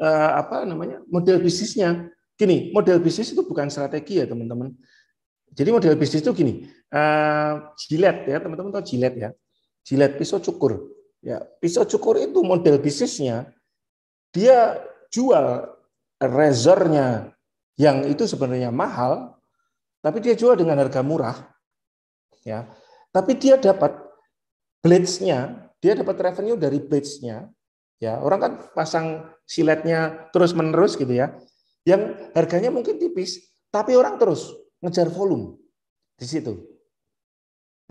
eh, apa namanya model bisnisnya gini, model bisnis itu bukan strategi ya teman-teman. Jadi model bisnis itu gini, uh, jilet ya teman-teman tahu jilet ya, jilet pisau cukur. Ya, pisau cukur itu model bisnisnya dia jual razornya yang itu sebenarnya mahal, tapi dia jual dengan harga murah. Ya, tapi dia dapat blades-nya, dia dapat revenue dari blades-nya. Ya, orang kan pasang siletnya terus-menerus gitu ya yang harganya mungkin tipis, tapi orang terus ngejar volume di situ.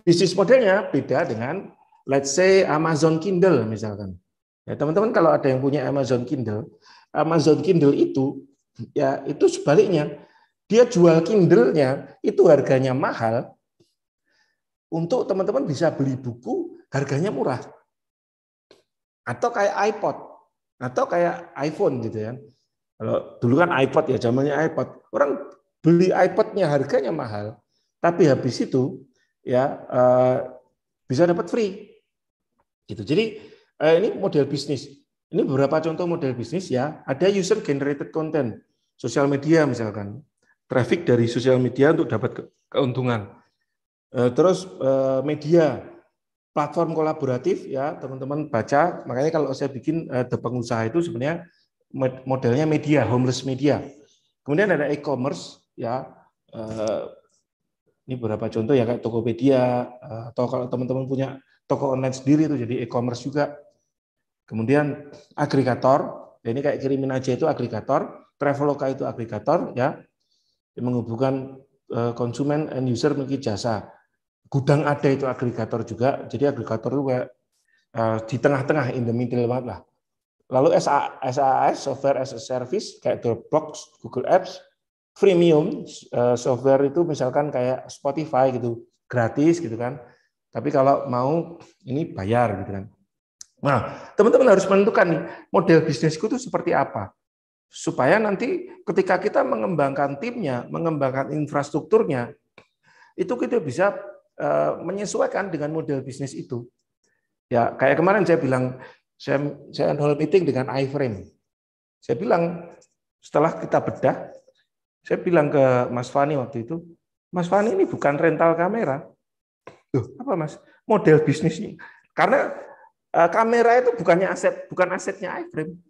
Bisnis modelnya beda dengan let's say Amazon Kindle misalkan. Ya, teman-teman kalau ada yang punya Amazon Kindle, Amazon Kindle itu ya itu sebaliknya dia jual Kindle-nya itu harganya mahal untuk teman-teman bisa beli buku harganya murah. Atau kayak iPod atau kayak iPhone gitu ya kalau dulu kan iPod ya, zamannya iPod. Orang beli iPodnya harganya mahal, tapi habis itu ya eh, bisa dapat free. Gitu. Jadi eh, ini model bisnis. Ini beberapa contoh model bisnis ya. Ada user generated content, sosial media misalkan, traffic dari sosial media untuk dapat keuntungan. Eh, terus media platform kolaboratif ya teman-teman baca makanya kalau saya bikin the pengusaha itu sebenarnya modelnya media, homeless media. Kemudian ada e-commerce, ya. Eh, ini beberapa contoh ya kayak Tokopedia eh, atau kalau teman-teman punya toko online sendiri itu jadi e-commerce juga. Kemudian agregator, ya ini kayak kirimin aja itu agregator, Traveloka itu agregator, ya yang menghubungkan eh, konsumen and user memiliki jasa. Gudang ada itu agregator juga, jadi agregator itu kayak di tengah-tengah in the middle banget lah. Lalu SaaS, software as a service, kayak Dropbox, Google Apps, freemium eh, software itu misalkan kayak Spotify gitu, gratis gitu kan. Tapi kalau mau ini bayar gitu kan. Nah, teman-teman harus menentukan nih, model bisnisku itu seperti apa. Supaya nanti ketika kita mengembangkan timnya, mengembangkan infrastrukturnya, itu kita bisa eh, menyesuaikan dengan model bisnis itu. Ya, kayak kemarin saya bilang saya, saya hold meeting dengan iframe. Saya bilang, setelah kita bedah, saya bilang ke Mas Fani waktu itu, Mas Fani ini bukan rental kamera. Loh, apa Mas? Model bisnisnya. Karena uh, kamera itu bukannya aset, bukan asetnya iframe.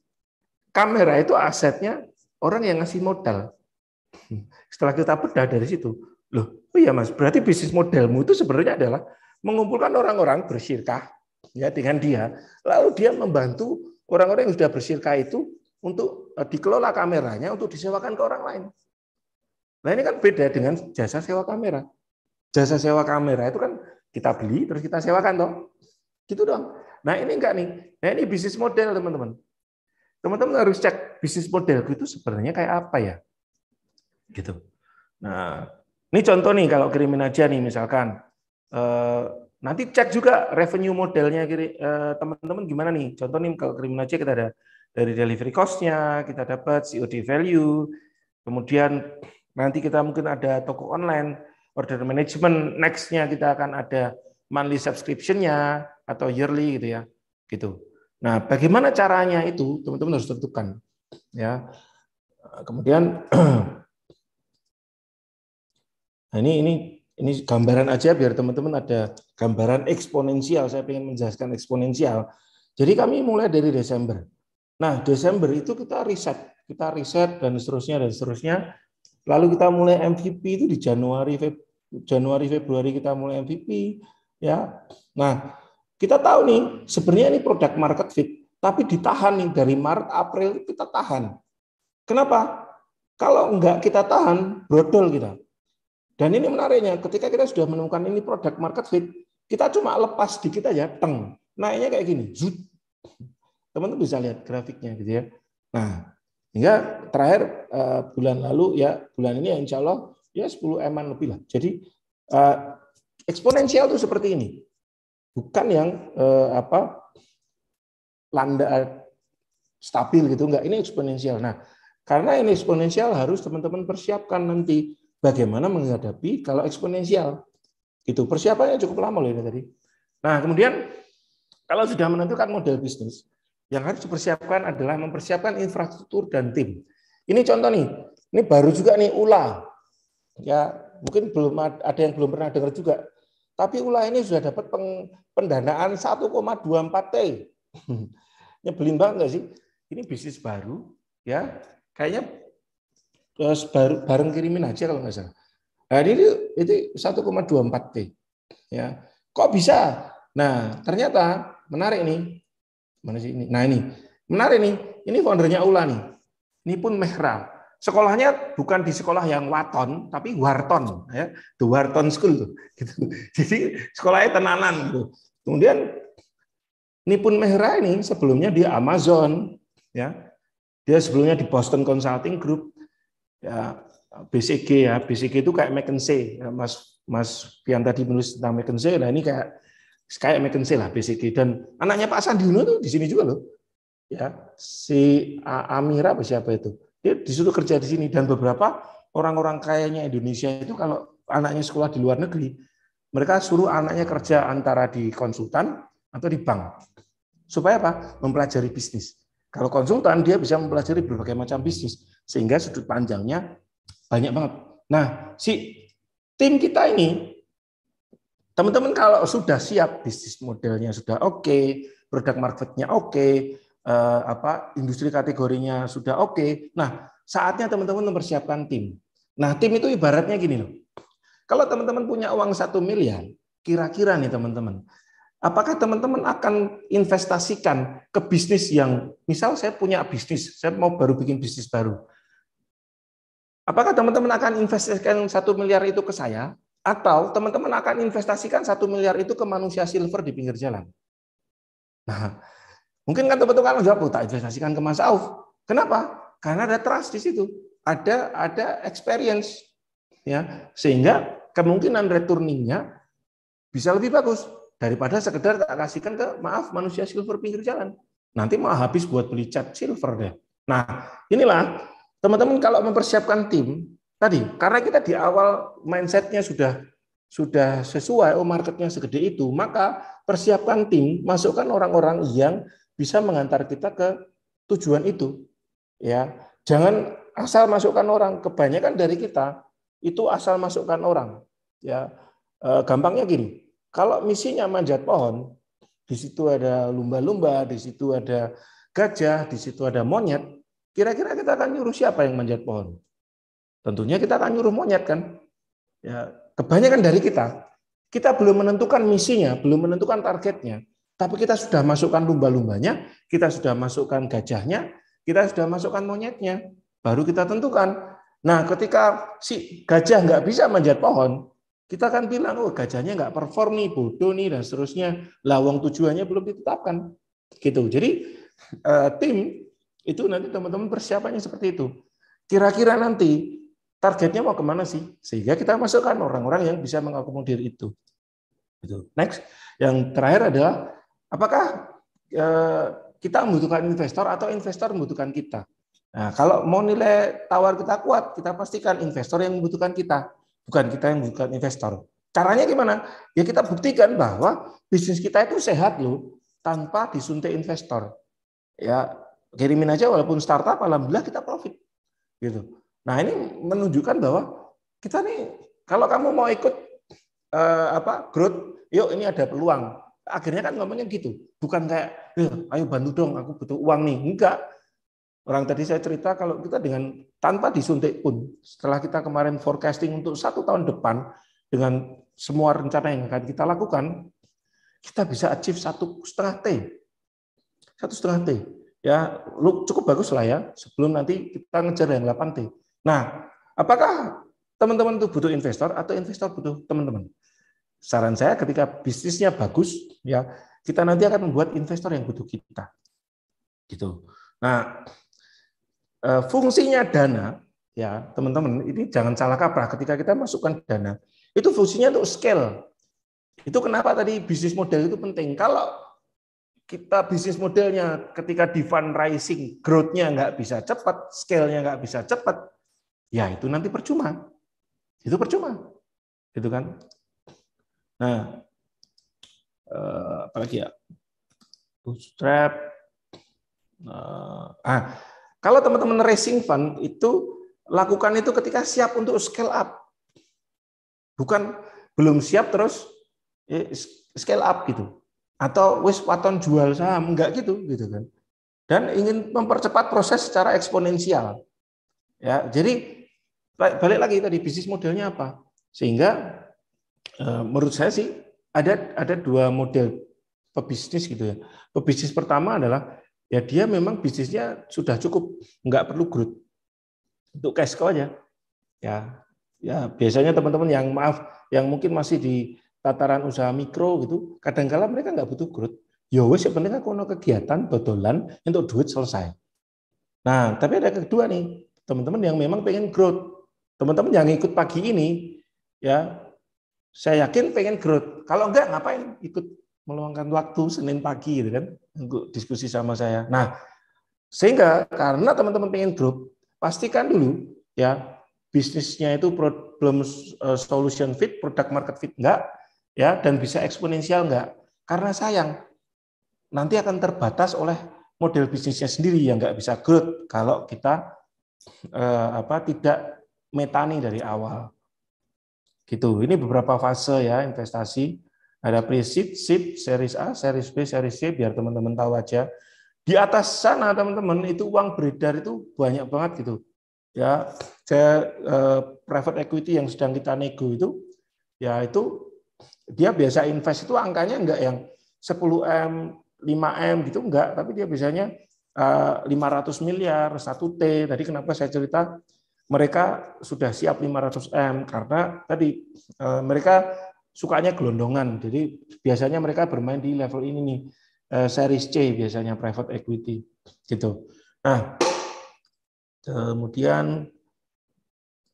Kamera itu asetnya orang yang ngasih modal. Setelah kita bedah dari situ, loh, oh iya Mas, berarti bisnis modelmu itu sebenarnya adalah mengumpulkan orang-orang bersyirkah ya dengan dia. Lalu dia membantu orang-orang yang sudah bersirka itu untuk eh, dikelola kameranya untuk disewakan ke orang lain. Nah ini kan beda dengan jasa sewa kamera. Jasa sewa kamera itu kan kita beli terus kita sewakan toh. Gitu dong. Nah ini enggak nih. Nah ini bisnis model teman-teman. Teman-teman harus cek bisnis model itu sebenarnya kayak apa ya. Gitu. Nah ini contoh nih kalau kirimin aja nih misalkan eh, Nanti cek juga revenue modelnya eh, teman-teman gimana nih. Contoh nih kalau aja kita ada dari delivery cost-nya, kita dapat COD value, kemudian nanti kita mungkin ada toko online, order management, next-nya kita akan ada monthly subscription-nya atau yearly gitu ya. Gitu. Nah, bagaimana caranya itu teman-teman harus tentukan ya. Kemudian nah ini ini ini gambaran aja biar teman-teman ada gambaran eksponensial. Saya ingin menjelaskan eksponensial. Jadi kami mulai dari Desember. Nah, Desember itu kita riset, kita riset dan seterusnya dan seterusnya. Lalu kita mulai MVP itu di Januari, Feb, Januari Februari kita mulai MVP, ya. Nah, kita tahu nih sebenarnya ini produk market fit, tapi ditahan nih dari Maret April kita tahan. Kenapa? Kalau enggak kita tahan, brodol kita. Dan ini menariknya, ketika kita sudah menemukan ini produk market fit, kita cuma lepas dikit aja, teng, naiknya kayak gini, zut. Teman-teman bisa lihat grafiknya gitu ya. Nah, hingga terakhir eh, bulan lalu ya, bulan ini ya insya Allah ya 10 eman lebih lah. Jadi eh, eksponensial tuh seperti ini. Bukan yang eh, apa landa stabil gitu enggak, ini eksponensial. Nah, karena ini eksponensial harus teman-teman persiapkan nanti bagaimana menghadapi kalau eksponensial. Itu persiapannya cukup lama loh ini tadi. Nah, kemudian kalau sudah menentukan model bisnis, yang harus dipersiapkan adalah mempersiapkan infrastruktur dan tim. Ini contoh nih, ini baru juga nih ULA. Ya, mungkin belum ada yang belum pernah dengar juga. Tapi ULA ini sudah dapat pendanaan 1,24 T. Nyebelin banget nggak sih? Ini bisnis baru, ya. Kayaknya terus bareng kirimin aja kalau nggak salah. Nah, ini itu 1,24 T. Ya. Kok bisa? Nah, ternyata menarik nih. Mana sih ini? Nah, ini. Menarik nih. Ini foundernya Ula nih. Ini pun Mehra. Sekolahnya bukan di sekolah yang Waton, tapi Warton, ya. The Warton School gitu. Jadi sekolahnya tenanan gitu. Kemudian ini pun Mehra ini sebelumnya di Amazon, ya. Dia sebelumnya di Boston Consulting Group, ya, BCG ya. BCG itu kayak McKinsey. Ya, Mas Mas Pian tadi menulis tentang McKinsey. Nah ini kayak kayak McKinsey lah BCG dan anaknya Pak Sandi Uno tuh di sini juga loh. Ya, si Amira apa siapa itu? Dia disuruh kerja di sini dan beberapa orang-orang kayanya Indonesia itu kalau anaknya sekolah di luar negeri, mereka suruh anaknya kerja antara di konsultan atau di bank. Supaya apa? Mempelajari bisnis. Kalau konsultan dia bisa mempelajari berbagai macam bisnis. Sehingga sudut panjangnya banyak banget. Nah, si tim kita ini, teman-teman kalau sudah siap bisnis modelnya sudah oke, okay, produk marketnya oke, okay, eh, apa industri kategorinya sudah oke. Okay. Nah, saatnya teman-teman mempersiapkan tim. Nah, tim itu ibaratnya gini loh. Kalau teman-teman punya uang satu miliar, kira-kira nih teman-teman, apakah teman-teman akan investasikan ke bisnis yang misal saya punya bisnis, saya mau baru bikin bisnis baru. Apakah teman-teman akan investasikan satu miliar itu ke saya? Atau teman-teman akan investasikan satu miliar itu ke manusia silver di pinggir jalan? Nah, mungkin kan teman-teman jawab, oh, tak investasikan ke Mas Auf. Kenapa? Karena ada trust di situ. Ada ada experience. ya Sehingga kemungkinan returningnya bisa lebih bagus daripada sekedar tak kasihkan ke maaf manusia silver pinggir jalan. Nanti mau habis buat beli cat silver deh. Nah, inilah Teman-teman kalau mempersiapkan tim tadi, karena kita di awal mindsetnya sudah sudah sesuai, oh marketnya segede itu, maka persiapkan tim, masukkan orang-orang yang bisa mengantar kita ke tujuan itu. Ya, jangan asal masukkan orang. Kebanyakan dari kita itu asal masukkan orang. Ya, e, gampangnya gini, kalau misinya manjat pohon, di situ ada lumba-lumba, di situ ada gajah, di situ ada monyet, Kira-kira kita akan nyuruh siapa yang manjat pohon? Tentunya kita akan nyuruh monyet kan? Ya, kebanyakan dari kita, kita belum menentukan misinya, belum menentukan targetnya, tapi kita sudah masukkan lumba-lumbanya, kita sudah masukkan gajahnya, kita sudah masukkan monyetnya, baru kita tentukan. Nah, ketika si gajah nggak bisa manjat pohon, kita akan bilang, oh gajahnya nggak perform nih, bodoh nih, dan seterusnya. Lawang tujuannya belum ditetapkan. gitu. Jadi eh, tim itu nanti teman-teman persiapannya seperti itu. Kira-kira nanti targetnya mau kemana sih? Sehingga kita masukkan orang-orang yang bisa mengakomodir itu. Gitu. Next, yang terakhir adalah apakah eh, kita membutuhkan investor atau investor membutuhkan kita? Nah, kalau mau nilai tawar kita kuat, kita pastikan investor yang membutuhkan kita, bukan kita yang membutuhkan investor. Caranya gimana? Ya kita buktikan bahwa bisnis kita itu sehat loh tanpa disuntik investor. Ya, kirimin aja walaupun startup alhamdulillah kita profit gitu nah ini menunjukkan bahwa kita nih kalau kamu mau ikut eh, apa growth yuk ini ada peluang akhirnya kan ngomongnya gitu bukan kayak eh, ayo bantu dong aku butuh uang nih enggak orang tadi saya cerita kalau kita dengan tanpa disuntik pun setelah kita kemarin forecasting untuk satu tahun depan dengan semua rencana yang akan kita lakukan kita bisa achieve satu setengah t satu setengah t ya lu cukup bagus lah ya sebelum nanti kita ngejar yang 8T. Nah, apakah teman-teman itu butuh investor atau investor butuh teman-teman? Saran saya ketika bisnisnya bagus ya kita nanti akan membuat investor yang butuh kita. Gitu. Nah, eh, fungsinya dana ya teman-teman ini jangan salah kaprah ketika kita masukkan dana itu fungsinya untuk scale. Itu kenapa tadi bisnis model itu penting. Kalau kita bisnis modelnya ketika di fundraising growth-nya nggak bisa cepat, scale-nya nggak bisa cepat, ya itu nanti percuma. Itu percuma. Itu kan. Nah, eh, apa apalagi ya? Bootstrap. Nah, ah, kalau teman-teman racing fund itu lakukan itu ketika siap untuk scale up. Bukan belum siap terus eh, scale up gitu atau wis waton jual saham enggak gitu gitu kan dan ingin mempercepat proses secara eksponensial ya jadi balik lagi tadi bisnis modelnya apa sehingga eh, menurut saya sih ada ada dua model pebisnis gitu ya pebisnis pertama adalah ya dia memang bisnisnya sudah cukup nggak perlu growth untuk cash cow aja ya ya biasanya teman-teman yang maaf yang mungkin masih di tataran usaha mikro gitu, kadangkala mereka nggak butuh growth. Ya wes yang penting aku kegiatan dodolan untuk duit selesai. Nah, tapi ada kedua nih, teman-teman yang memang pengen growth. Teman-teman yang ikut pagi ini ya saya yakin pengen growth. Kalau enggak ngapain ikut meluangkan waktu Senin pagi gitu kan untuk diskusi sama saya. Nah, sehingga karena teman-teman pengen growth, pastikan dulu ya bisnisnya itu problem eh, solution fit, product market fit enggak, ya dan bisa eksponensial enggak? Karena sayang nanti akan terbatas oleh model bisnisnya sendiri yang nggak bisa growth kalau kita eh, apa tidak metani dari awal. Gitu. Ini beberapa fase ya investasi. Ada pre-seed, seed, series A, series B, series C biar teman-teman tahu aja. Di atas sana teman-teman itu uang beredar itu banyak banget gitu. Ya, saya eh, private equity yang sedang kita nego itu ya itu dia biasa invest itu angkanya enggak yang 10M, 5M gitu enggak, tapi dia biasanya 500 eh, miliar, 1T. Tadi kenapa saya cerita mereka sudah siap 500M karena tadi eh, mereka sukanya gelondongan. Jadi biasanya mereka bermain di level ini nih, eh, series C biasanya private equity gitu. Nah, kemudian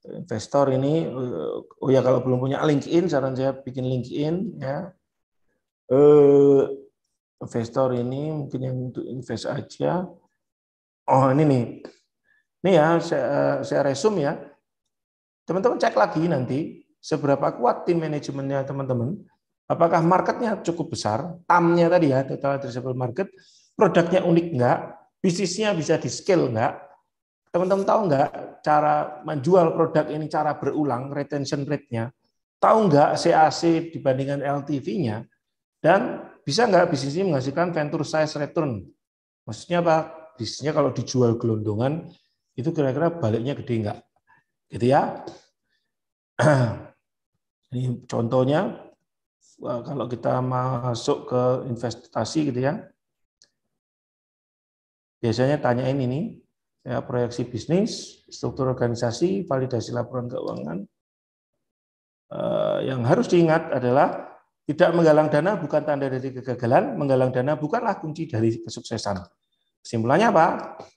investor ini eh, oh ya kalau belum punya LinkedIn saran saya bikin LinkedIn ya eh, investor ini mungkin yang untuk invest aja oh ini nih ini ya saya, eh, saya resum ya teman-teman cek lagi nanti seberapa kuat tim manajemennya teman-teman apakah marketnya cukup besar tamnya tadi ya total addressable market produknya unik enggak bisnisnya bisa di scale enggak Teman-teman tahu nggak cara menjual produk ini, cara berulang, retention rate-nya? Tahu nggak CAC dibandingkan LTV-nya? Dan bisa nggak bisnis ini menghasilkan venture size return? Maksudnya apa? Bisnisnya kalau dijual gelondongan, itu kira-kira baliknya gede nggak? Gitu ya. Ini contohnya, kalau kita masuk ke investasi gitu ya, biasanya tanya ini nih, ya, proyeksi bisnis, struktur organisasi, validasi laporan keuangan. Eh, yang harus diingat adalah tidak menggalang dana bukan tanda dari kegagalan, menggalang dana bukanlah kunci dari kesuksesan. Kesimpulannya apa?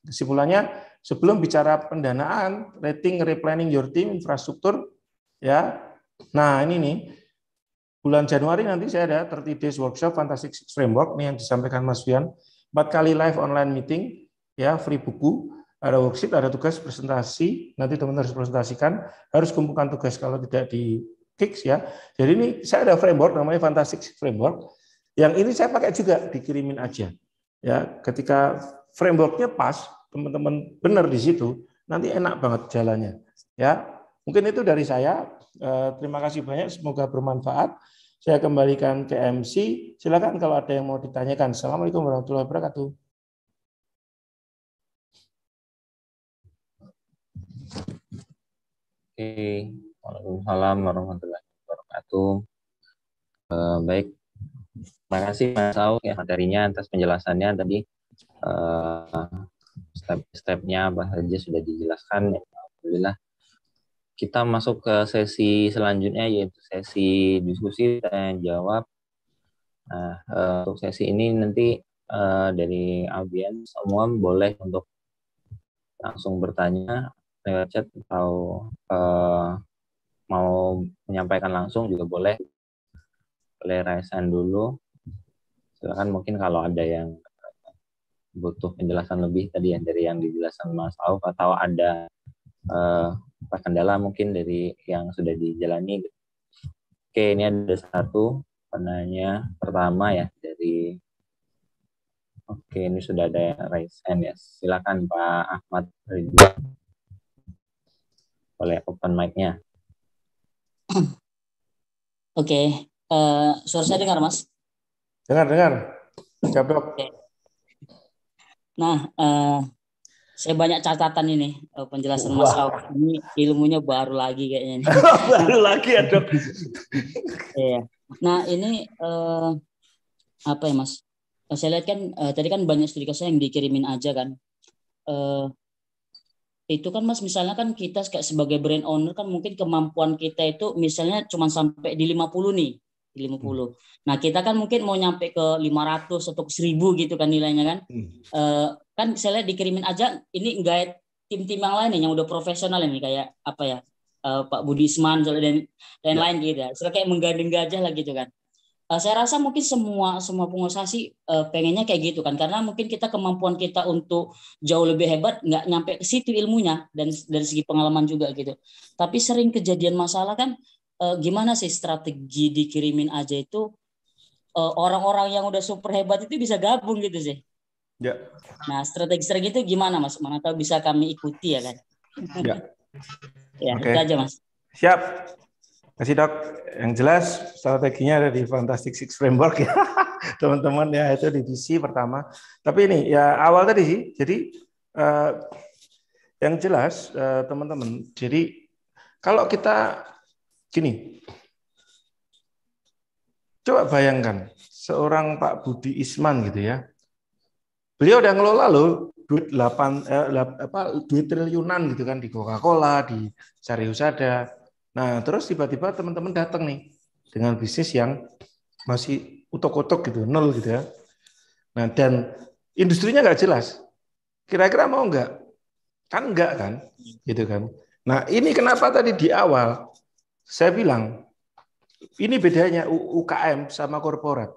Kesimpulannya sebelum bicara pendanaan, rating, replanning your team, infrastruktur, ya. Nah ini nih bulan Januari nanti saya ada 30 days workshop Fantastic Framework nih yang disampaikan Mas Fian, empat kali live online meeting, ya free buku ada worksheet, ada tugas presentasi, nanti teman-teman harus presentasikan, harus kumpulkan tugas kalau tidak di fix ya. Jadi ini saya ada framework namanya Fantastic Framework, yang ini saya pakai juga, dikirimin aja. Ya, ketika frameworknya pas, teman-teman benar di situ, nanti enak banget jalannya. Ya, mungkin itu dari saya. Eh, terima kasih banyak, semoga bermanfaat. Saya kembalikan ke MC. Silakan kalau ada yang mau ditanyakan. Assalamualaikum warahmatullahi wabarakatuh. Oke, Waalaikumsalam warahmatullahi wabarakatuh. E, baik, terima kasih Mas Aung ya materinya atas penjelasannya tadi e, eh, step-stepnya apa saja sudah dijelaskan. Ya. Alhamdulillah. Kita masuk ke sesi selanjutnya yaitu sesi diskusi dan jawab. Nah, e, untuk sesi ini nanti e, dari audiens semua boleh untuk langsung bertanya lewat chat atau uh, mau menyampaikan langsung juga boleh boleh raisan dulu silakan mungkin kalau ada yang butuh penjelasan lebih tadi yang dari yang dijelaskan Mas Auf atau ada uh, kendala mungkin dari yang sudah dijalani oke ini ada satu penanya pertama ya dari oke ini sudah ada raise hand ya silakan Pak Ahmad Ridwan boleh open mic-nya. Oke, okay. uh, eh, suara saya dengar, Mas? Dengar, dengar. Gablok. Okay. Nah, uh, saya banyak catatan ini eh, penjelasan Wah. Mas Awang ini ilmunya baru lagi kayaknya ini. baru lagi ya dok. Iya. nah ini uh, apa ya Mas? Saya lihat kan uh, tadi kan banyak studi kasus yang dikirimin aja kan. Uh, itu kan mas misalnya kan kita kayak sebagai brand owner kan mungkin kemampuan kita itu misalnya cuma sampai di 50 nih di 50. Hmm. Nah kita kan mungkin mau nyampe ke 500 atau ke 1000 gitu kan nilainya kan. Hmm. uh, kan saya lihat dikirimin aja ini enggak tim-tim yang lain nih yang udah profesional ini kayak apa ya uh, Pak Budi Isman dan lain ya. lain gitu. Ya. Saya kayak menggandeng gajah lah gitu kan. Eh, saya rasa mungkin semua semua pengusaha sih eh, pengennya kayak gitu kan karena mungkin kita kemampuan kita untuk jauh lebih hebat nggak nyampe ke situ ilmunya dan dari segi pengalaman juga gitu tapi sering kejadian masalah kan uh, gimana sih strategi dikirimin aja itu orang-orang yang udah super hebat itu bisa gabung gitu sih ya nah strategi-strategi itu gimana mas mana tahu bisa kami ikuti ya kan ya, ya okay. itu aja mas siap kasih dok. Yang jelas strateginya ada di Fantastic Six Framework ya, teman-teman ya itu divisi pertama. Tapi ini ya awal tadi sih. Jadi eh, yang jelas teman eh, teman-teman. Jadi kalau kita gini, coba bayangkan seorang Pak Budi Isman gitu ya. Beliau udah ngelola loh duit 8 eh, apa duit triliunan gitu kan di Coca-Cola, di Sariusada. Nah, terus tiba-tiba teman-teman datang nih dengan bisnis yang masih utok-utok gitu, nol gitu ya. Nah, dan industrinya nggak jelas. Kira-kira mau nggak? Kan nggak kan? Gitu kan. Nah, ini kenapa tadi di awal saya bilang, ini bedanya UKM sama korporat.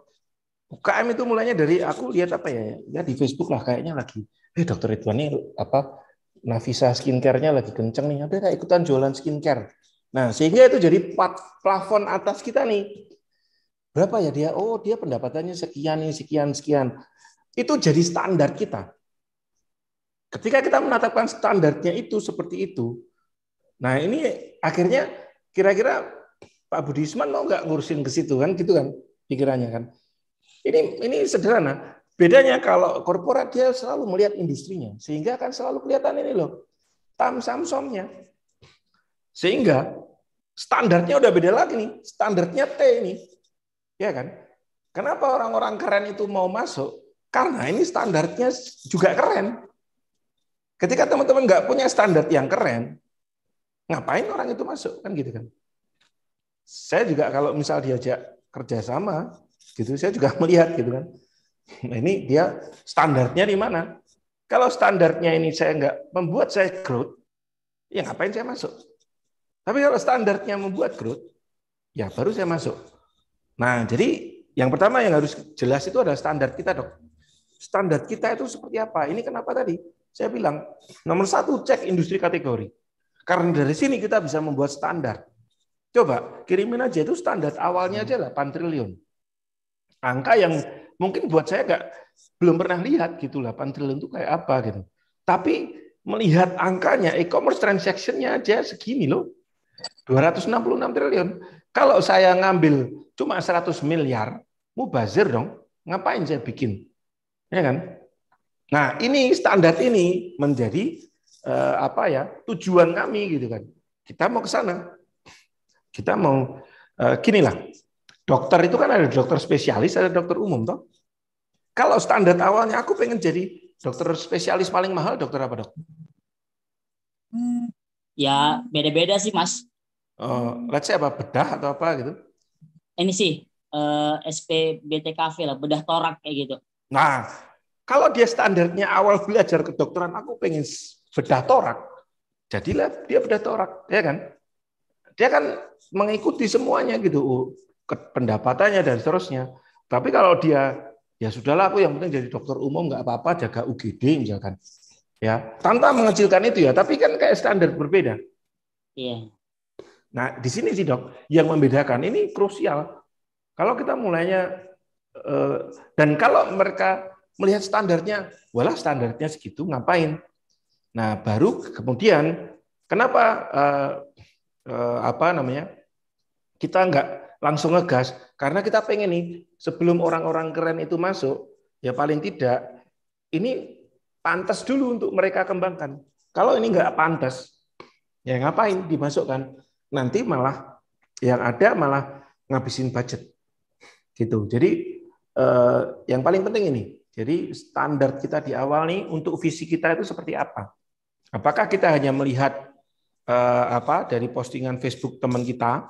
UKM itu mulainya dari aku lihat apa ya, ya di Facebook lah kayaknya lagi. Eh dokter Ridwan ini apa Navisa skincare-nya lagi kenceng nih. Ada ikutan jualan skincare. Nah, sehingga itu jadi plafon atas kita nih. Berapa ya dia? Oh, dia pendapatannya sekian sekian, sekian. Itu jadi standar kita. Ketika kita menetapkan standarnya itu seperti itu, nah ini akhirnya kira-kira Pak Budisman mau nggak ngurusin ke situ kan, gitu kan pikirannya kan. Ini ini sederhana. Bedanya kalau korporat dia selalu melihat industrinya, sehingga akan selalu kelihatan ini loh tam samsomnya sehingga standarnya udah beda lagi nih. Standarnya T ini. Ya kan? Kenapa orang-orang keren itu mau masuk? Karena ini standarnya juga keren. Ketika teman-teman nggak punya standar yang keren, ngapain orang itu masuk? Kan gitu kan. Saya juga kalau misal diajak kerjasama, gitu saya juga melihat gitu kan. Nah, ini dia standarnya di mana? Kalau standarnya ini saya nggak membuat saya growth, ya ngapain saya masuk? Tapi kalau standarnya membuat growth, ya baru saya masuk. Nah, jadi yang pertama yang harus jelas itu adalah standar kita, dok. Standar kita itu seperti apa? Ini kenapa tadi? Saya bilang, nomor satu cek industri kategori. Karena dari sini kita bisa membuat standar. Coba kirimin aja itu standar awalnya aja 8 triliun. Angka yang mungkin buat saya nggak belum pernah lihat gitu 8 triliun itu kayak apa gitu. Tapi melihat angkanya e-commerce transaction-nya aja segini loh. 266 triliun. Kalau saya ngambil cuma 100 miliar, mubazir dong. Ngapain saya bikin? Ya kan? Nah, ini standar ini menjadi eh, apa ya? tujuan kami gitu kan. Kita mau ke sana. Kita mau eh, lah. Dokter itu kan ada dokter spesialis, ada dokter umum toh. Kalau standar awalnya aku pengen jadi dokter spesialis paling mahal, dokter apa dok? Hmm. ya beda-beda sih mas uh, let's say apa bedah atau apa gitu? Ini sih uh, eh, SPBTKV lah, bedah torak kayak gitu. Nah, kalau dia standarnya awal belajar kedokteran, aku pengen bedah torak, jadilah dia bedah torak, ya kan? Dia kan mengikuti semuanya gitu, pendapatannya dan seterusnya. Tapi kalau dia ya sudahlah aku yang penting jadi dokter umum nggak apa-apa jaga UGD misalkan ya tanpa mengecilkan itu ya tapi kan kayak standar berbeda iya Nah, di sini sih dok, yang membedakan ini krusial. Kalau kita mulainya eh, dan kalau mereka melihat standarnya, walah standarnya segitu, ngapain? Nah, baru kemudian kenapa eh, eh, apa namanya kita nggak langsung ngegas? Karena kita pengen nih sebelum orang-orang keren itu masuk, ya paling tidak ini pantas dulu untuk mereka kembangkan. Kalau ini nggak pantas, ya ngapain dimasukkan? nanti malah yang ada malah ngabisin budget gitu jadi eh, yang paling penting ini jadi standar kita di awal nih untuk visi kita itu seperti apa apakah kita hanya melihat eh, apa dari postingan Facebook teman kita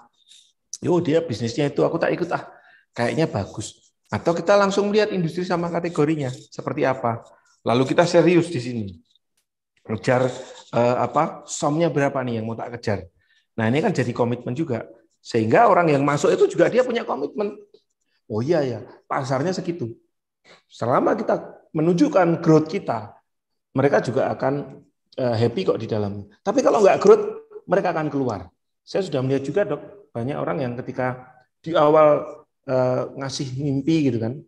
yo dia bisnisnya itu aku tak ikut ah kayaknya bagus atau kita langsung melihat industri sama kategorinya seperti apa lalu kita serius di sini kejar eh, apa somnya berapa nih yang mau tak kejar Nah ini kan jadi komitmen juga. Sehingga orang yang masuk itu juga dia punya komitmen. Oh iya ya, pasarnya segitu. Selama kita menunjukkan growth kita, mereka juga akan eh, happy kok di dalam. Tapi kalau nggak growth, mereka akan keluar. Saya sudah melihat juga dok, banyak orang yang ketika di awal eh, ngasih mimpi gitu kan,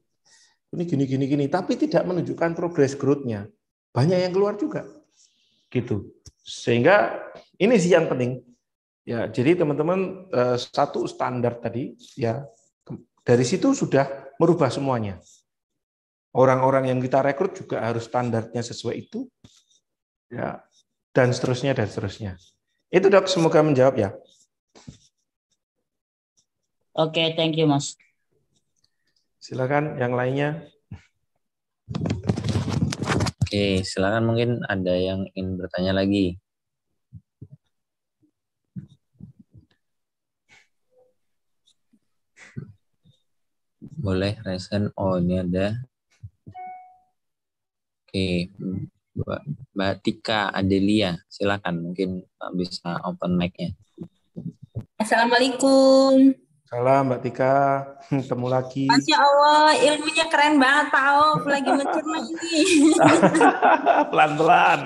ini gini gini gini, tapi tidak menunjukkan progres growth-nya. Banyak yang keluar juga, gitu. Sehingga ini sih yang penting. Ya, jadi teman-teman eh, satu standar tadi ya dari situ sudah merubah semuanya. Orang-orang yang kita rekrut juga harus standarnya sesuai itu. Ya, dan seterusnya dan seterusnya. Itu Dok, semoga menjawab ya. Oke, okay, thank you Mas. Silakan yang lainnya. Oke, okay, silakan mungkin ada yang ingin bertanya lagi. boleh resen oh ini ada Oke, okay. Mbak Tika Adelia, silakan mungkin bisa open mic-nya. Assalamualaikum. Salam Mbak Tika, ketemu lagi. Masya Allah, ilmunya keren banget Pak Op, lagi mencerna ini. Pelan-pelan.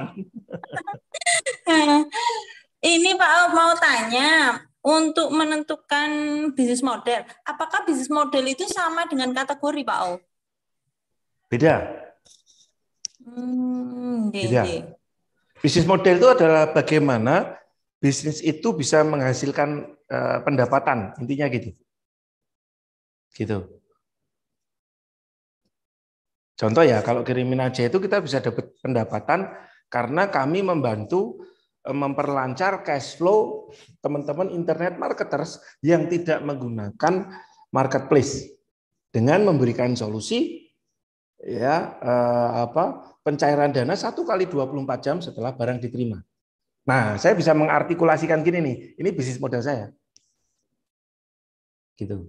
ini Pak Op mau tanya, untuk menentukan bisnis model. Apakah bisnis model itu sama dengan kategori, Pak O? Beda. Hmm, Beda. Bisnis model itu adalah bagaimana bisnis itu bisa menghasilkan uh, pendapatan, intinya gitu. Gitu. Contoh ya, kalau kirimin aja itu kita bisa dapat pendapatan karena kami membantu memperlancar cash flow teman-teman internet marketers yang tidak menggunakan marketplace dengan memberikan solusi ya eh, apa pencairan dana satu kali 24 jam setelah barang diterima. Nah, saya bisa mengartikulasikan gini nih, ini bisnis modal saya. Gitu.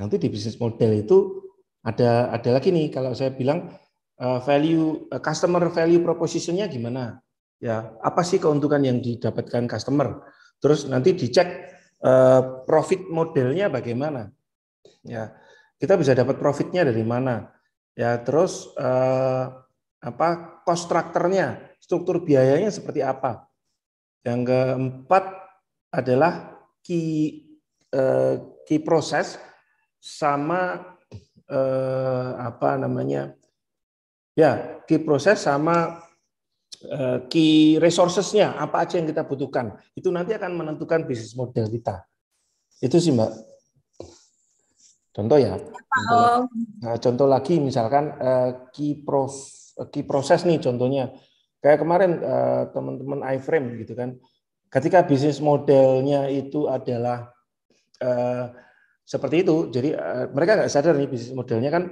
Nanti di bisnis model itu ada ada lagi nih kalau saya bilang Eh, value eh, customer value propositionnya gimana ya apa sih keuntungan yang didapatkan customer terus nanti dicek eh, profit modelnya bagaimana ya kita bisa dapat profitnya dari mana ya terus apa cost struktur biayanya seperti apa yang keempat adalah key key proses sama apa namanya Ya, key proses sama eh, key resourcesnya apa aja yang kita butuhkan itu nanti akan menentukan bisnis model kita itu sih mbak contoh ya contoh, eh, contoh lagi misalkan eh, key pros key proses nih contohnya kayak kemarin teman-teman iframe gitu kan ketika bisnis modelnya itu adalah seperti itu jadi mereka nggak sadar nih bisnis modelnya kan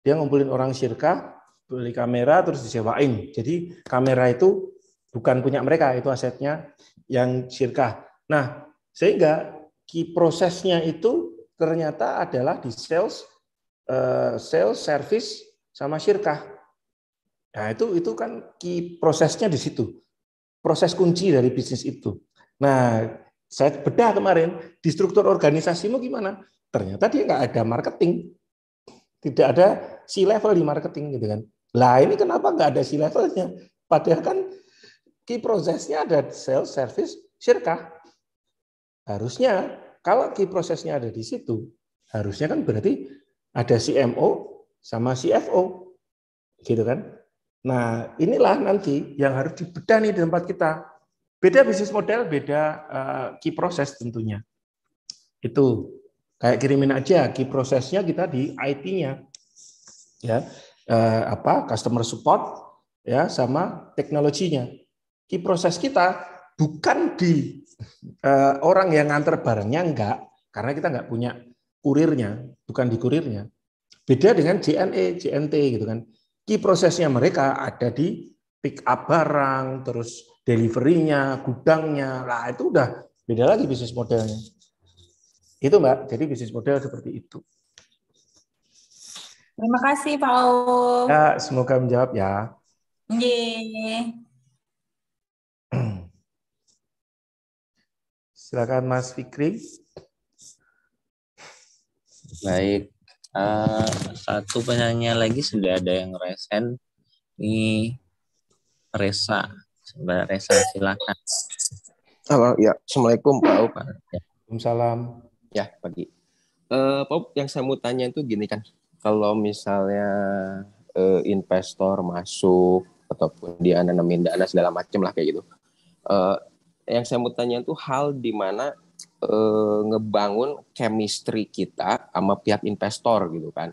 dia ngumpulin orang sirka beli kamera terus disewain. Jadi kamera itu bukan punya mereka, itu asetnya yang sirkah. Nah, sehingga key prosesnya itu ternyata adalah di sales eh, sales service sama sirkah. Nah, itu itu kan key prosesnya di situ. Proses kunci dari bisnis itu. Nah, saya bedah kemarin di struktur organisasimu gimana? Ternyata dia nggak ada marketing, tidak ada si level di marketing gitu kan. Lah ini kenapa nggak ada si levelnya? Padahal kan key prosesnya ada sales, service, syirkah. Harusnya kalau key prosesnya ada di situ, harusnya kan berarti ada CMO sama CFO. Gitu kan? Nah, inilah nanti yang harus dibedah nih di tempat kita. Beda bisnis model, beda uh, key proses tentunya. Itu kayak kirimin aja key prosesnya kita di IT-nya. Ya eh, apa customer support ya sama teknologinya. Ki proses kita bukan di eh, orang yang nganter barangnya enggak karena kita enggak punya kurirnya, bukan di kurirnya. Beda dengan JNE, JNT gitu kan. Key prosesnya mereka ada di pick up barang, terus deliverynya, gudangnya, lah itu udah beda lagi bisnis modelnya. Itu Mbak, jadi bisnis model seperti itu. Terima kasih Pak Ya, semoga menjawab ya. Ye. Iya. Silakan Mas Fikri. Baik. Uh, satu penanya lagi sudah ada yang resen. Ini Resa. Mbak Resa silakan. Halo, ya. Assalamualaikum Pak Waalaikumsalam. Ya, pagi. Uh, eh, Pak yang saya mau tanya itu gini kan kalau misalnya uh, investor masuk ataupun dia nanamin dana segala macam lah kayak gitu. Uh, yang saya mau tanya itu hal di mana uh, ngebangun chemistry kita sama pihak investor gitu kan.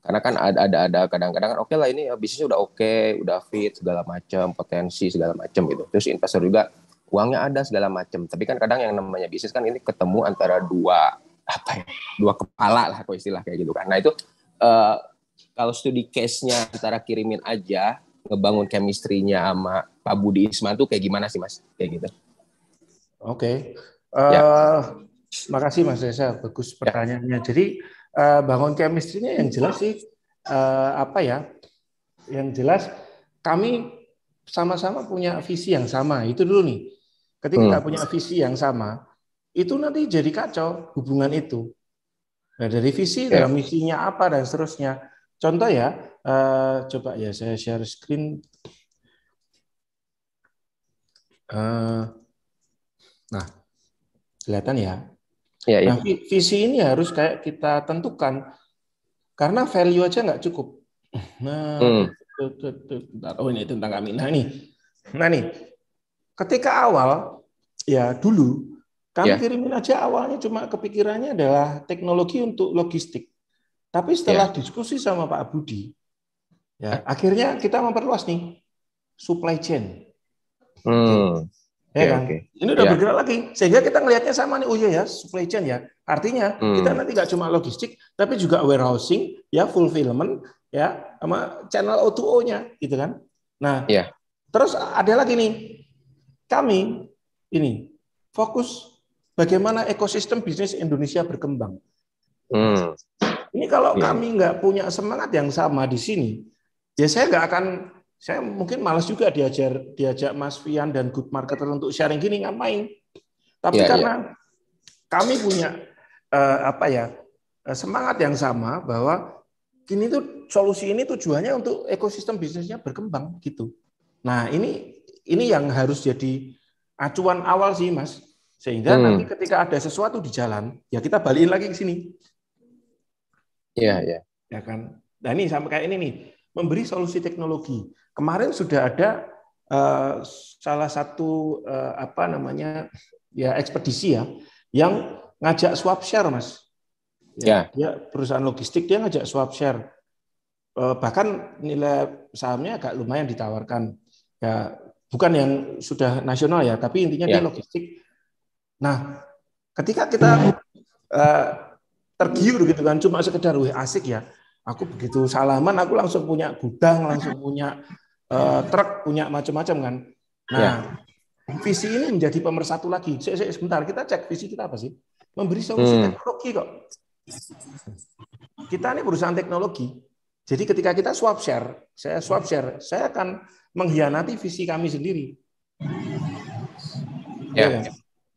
Karena kan ada ada ada kadang-kadang kan oke okay lah ini bisnisnya udah oke, okay, udah fit segala macam, potensi segala macam gitu. Terus investor juga uangnya ada segala macam. Tapi kan kadang yang namanya bisnis kan ini ketemu antara dua apa ya, dua kepala lah kalau istilah kayak gitu kan. Nah itu Eh, kalau studi case-nya antara kirimin aja ngebangun chemistry-nya sama Pak Budi Isman tuh kayak gimana sih Mas? Kayak gitu. Oke. Okay. Ya. Uh, eh, Makasih Mas Reza, bagus ya. pertanyaannya. Ya. Jadi uh, bangun chemistry-nya yang jelas sih uh, apa ya? Yang jelas kami sama-sama punya visi yang sama. Itu dulu nih. Ketika hmm. punya visi yang sama, itu nanti jadi kacau hubungan itu dari visi, yes. Iya. dalam misinya apa dan seterusnya. Contoh ya, uh, coba ya saya share screen. Uh, nah, kelihatan ya. Ya, ya. Nah, visi ini harus kayak kita tentukan karena value aja nggak cukup. Nah, hmm. oh ini tentang kami. Nah nih, nah nih, ketika awal ya dulu kami yeah. kirimin aja awalnya cuma kepikirannya adalah teknologi untuk logistik. Tapi setelah yeah. diskusi sama Pak Budi, ya eh. akhirnya kita memperluas nih supply chain. Hmm. Ya okay, kan? Okay. Ini udah yeah. bergerak lagi. Sehingga kita ngelihatnya sama nih, oh iya ya, supply chain ya. Artinya hmm. kita nanti nggak cuma logistik, tapi juga warehousing, ya fulfillment, ya sama channel O2O-nya, gitu kan? Nah, yeah. terus ada lagi nih, kami ini fokus bagaimana ekosistem bisnis Indonesia berkembang. Hmm. Ini kalau ya. kami nggak punya semangat yang sama di sini, ya saya nggak akan, saya mungkin malas juga diajar diajak Mas Fian dan Good Marketer untuk sharing gini ngapain. Tapi ya, ya. karena ya. kami punya uh, apa ya eh, semangat yang sama bahwa kini tuh solusi ini tujuannya untuk ekosistem bisnisnya berkembang gitu. Nah ini ini yang harus jadi acuan awal sih mas sehingga hmm. nanti ketika ada sesuatu di jalan, ya kita balikin lagi ke sini. ya ya Ya kan? Nah ini sama kayak ini nih, memberi solusi teknologi. Kemarin sudah ada uh, salah satu uh, apa namanya ya ekspedisi ya yang ngajak swap share mas. Ya, ya. Dia perusahaan logistik dia ngajak swap share. Eh, bahkan nilai sahamnya agak lumayan ditawarkan. Ya bukan yang sudah nasional ya, tapi intinya ya. dia logistik Nah, ketika kita uh, tergiur gitu kan, cuma sekedar wih asik ya. Aku begitu salaman, aku langsung punya gudang, langsung punya uh, truk, punya macam-macam kan. Nah, ya. visi ini menjadi pemersatu lagi. Se -se Sebentar, kita cek visi kita apa sih? Memberi solusi hmm. teknologi kok. Kita ini perusahaan teknologi. Jadi ketika kita swap share, saya swap share, saya akan mengkhianati visi kami sendiri. Ya. ya.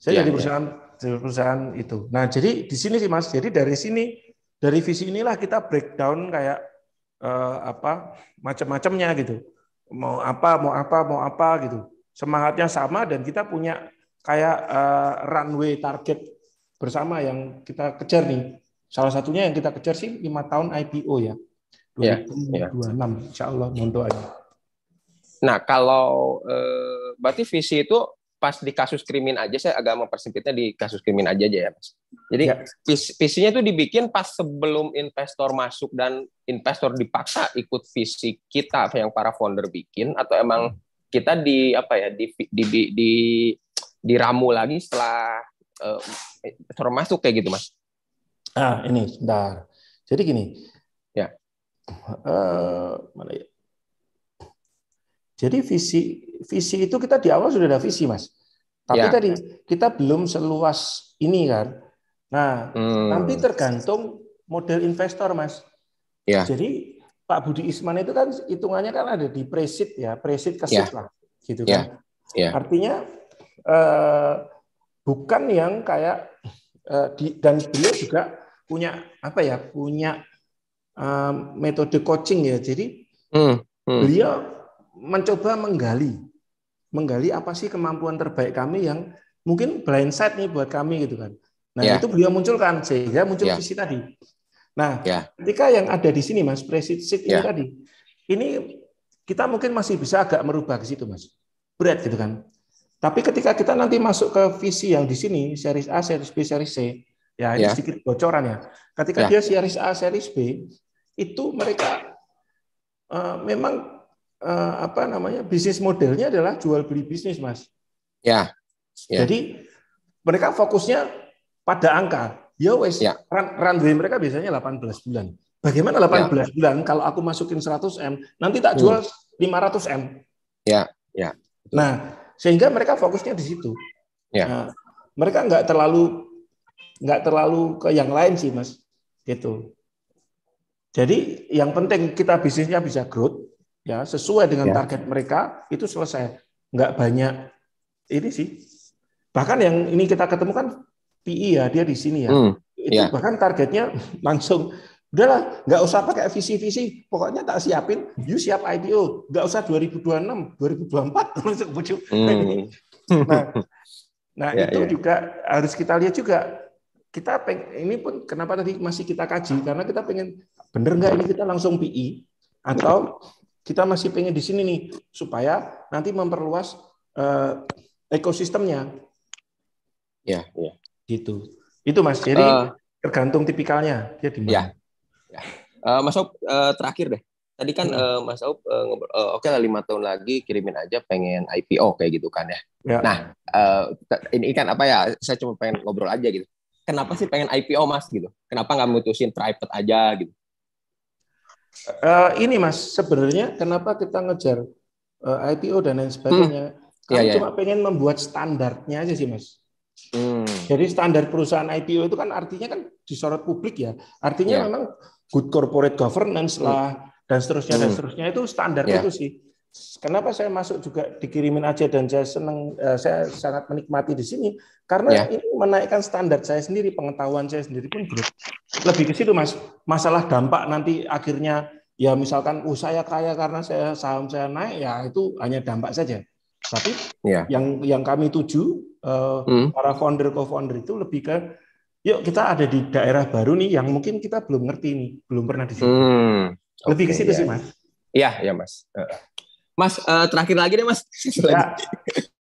Saya ya, dari iya. perusahaan ya. perusahaan itu. Nah, jadi di sini sih Mas. Jadi dari sini dari visi inilah kita breakdown kayak eh, apa macam-macamnya gitu. Mau apa, mau apa, mau apa gitu. Semangatnya sama dan kita punya kayak eh, runway target bersama yang kita kejar nih. Salah satunya yang kita kejar sih lima tahun IPO ya. 2026 ya, ya. Insya Allah mohon doanya. Nah kalau eh, berarti visi itu pas di kasus krimin aja saya agak mempersempitnya di kasus krimin aja aja ya mas. Jadi ya. visinya tuh dibikin pas sebelum investor masuk dan investor dipaksa ikut visi kita apa yang para founder bikin atau emang hmm. kita di apa ya di di di, di diramu lagi setelah uh, eh, termasuk kayak gitu mas. Ah ini sebentar. Jadi gini. Ya. Uh, mana ya? Jadi visi visi itu kita di awal sudah ada visi, Mas. Tapi ya. tadi kita belum seluas ini kan. Nah, hmm. nanti tergantung model investor, Mas. Ya. Jadi Pak Budi Isman itu kan hitungannya kan ada di presid ya, presid kesit ya. lah, gitu ya. kan. Ya. Ya. Artinya eh, bukan yang kayak eh, di, dan beliau juga punya apa ya, punya eh, metode coaching ya. Jadi hmm. Hmm. beliau mencoba menggali, menggali apa sih kemampuan terbaik kami yang mungkin blind side nih buat kami gitu kan. Nah yeah. itu beliau munculkan sehingga muncul yeah. visi tadi. Nah yeah. ketika yang ada di sini mas presid ini ya. tadi, ini kita mungkin masih bisa agak merubah ke situ mas, berat gitu kan. Tapi ketika kita nanti masuk ke visi yang di sini, series A, series B, series C, ya ini ya. sedikit bocoran ya. Ketika yeah. dia series A, series B, itu mereka uh, memang eh, apa namanya bisnis modelnya adalah jual beli bisnis mas ya, Yeah. jadi mereka fokusnya pada angka ya wes Yeah. Run, runway mereka biasanya 18 bulan bagaimana 18 yeah. bulan kalau aku masukin 100 m nanti tak jual hmm. 500 m ya ya Yeah. nah sehingga mereka fokusnya di situ ya. nah, mereka nggak terlalu nggak terlalu ke yang lain sih mas gitu jadi yang penting kita bisnisnya bisa growth ya sesuai dengan ya. target mereka itu selesai nggak banyak ini sih bahkan yang ini kita ketemukan PI e ya dia di sini ya hmm. itu ya. bahkan targetnya langsung udahlah nggak usah pakai visi-visi pokoknya tak siapin you siap IPO nggak usah 2026 2024 langsung hmm. nah nah ya, itu ya. juga harus kita lihat juga kita peng, ini pun kenapa tadi masih kita kaji karena kita pengen bener nggak ini kita langsung PI e? atau kita masih pengen di sini nih supaya nanti memperluas uh, ekosistemnya. Ya, ya. Gitu. Itu Mas. Jadi uh, tergantung tipikalnya dia Ya. ya. Uh, Mas Aup uh, terakhir deh. Tadi kan uh, Mas Aup uh, uh, oke okay lah lima tahun lagi kirimin aja pengen IPO kayak gitu kan ya. ya. Nah, uh, ini kan apa ya? Saya cuma pengen ngobrol aja gitu. Kenapa sih pengen IPO Mas gitu? Kenapa nggak mutusin private aja gitu? Uh, ini mas, sebenarnya kenapa kita ngejar uh, eh, IPO dan lain sebagainya? Hmm. Kami ya, ya. cuma pengen membuat standarnya aja sih mas. Hmm. Jadi standar perusahaan IPO itu kan artinya kan disorot publik ya. Artinya ya. memang good corporate governance lah hmm. dan seterusnya hmm. dan seterusnya itu standar ya. itu sih. Kenapa saya masuk juga dikirimin aja dan saya senang, eh, saya sangat menikmati di sini karena ya. ini menaikkan standar saya sendiri, pengetahuan saya sendiri pun bro. lebih ke situ mas. Masalah dampak nanti akhirnya ya misalkan uh, saya kaya karena saya saham saya naik ya itu hanya dampak saja. Tapi ya. yang yang kami tuju eh, hmm. para founder co-founder itu lebih ke yuk kita ada di daerah baru nih yang mungkin kita belum ngerti nih, belum pernah di sini. Hmm. Lebih okay, ke situ ya. sih mas. Iya, ya mas. Uh. Mas uh, terakhir lagi deh Mas. Ya.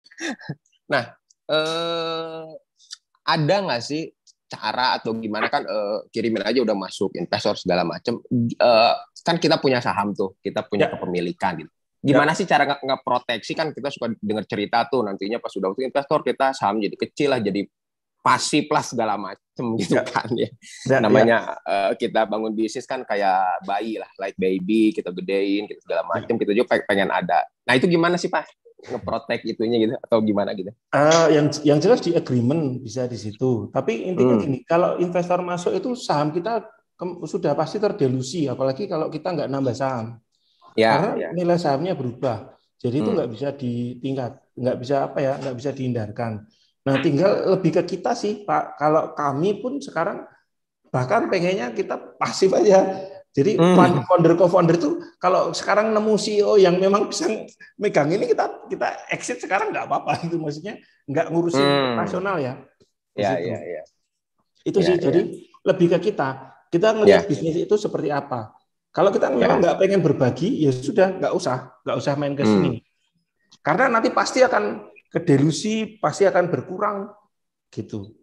nah, uh, ada nggak sih cara atau gimana kan uh, kirimin aja udah masuk investor segala macam. Uh, kan kita punya saham tuh, kita punya ya. kepemilikan gitu. Gimana ya. sih cara nggak proteksi kan kita suka dengar cerita tuh nantinya pas sudah waktu investor kita saham jadi kecil lah jadi pasti plus segala macam iya. gitu yeah. kan ya. Yeah, iya. Namanya yeah. Uh, kita bangun bisnis kan kayak bayi lah, like baby, kita gedein, kita segala yeah. Iya. kita juga pengen ada. Nah itu gimana sih Pak? ngeprotek itunya gitu atau gimana gitu? Uh, yang yang jelas di agreement bisa di situ. Tapi intinya hmm. gini, kalau investor masuk itu saham kita sudah pasti terdelusi, apalagi kalau kita nggak nambah saham. Ya, Karena ya. nilai sahamnya berubah. Jadi hmm. itu nggak bisa ditingkat, nggak bisa apa ya, nggak bisa dihindarkan. Nah, hmm. tinggal lebih ke kita sih, Pak. Kalau kami pun sekarang bahkan pengennya kita pasif aja. Jadi hmm. founder co-founder itu kalau sekarang nemu CEO yang memang bisa megang ini kita kita exit sekarang nggak apa-apa itu maksudnya nggak ngurusin hmm. nasional ya. Iya iya iya. Itu ya, sih ya. jadi lebih ke kita. Kita ngelihat ya. bisnis itu seperti apa. Kalau kita ya. memang nggak pengen berbagi ya sudah nggak usah nggak usah main ke hmm. sini. Hmm. Karena nanti pasti akan kedelusi pasti akan berkurang gitu.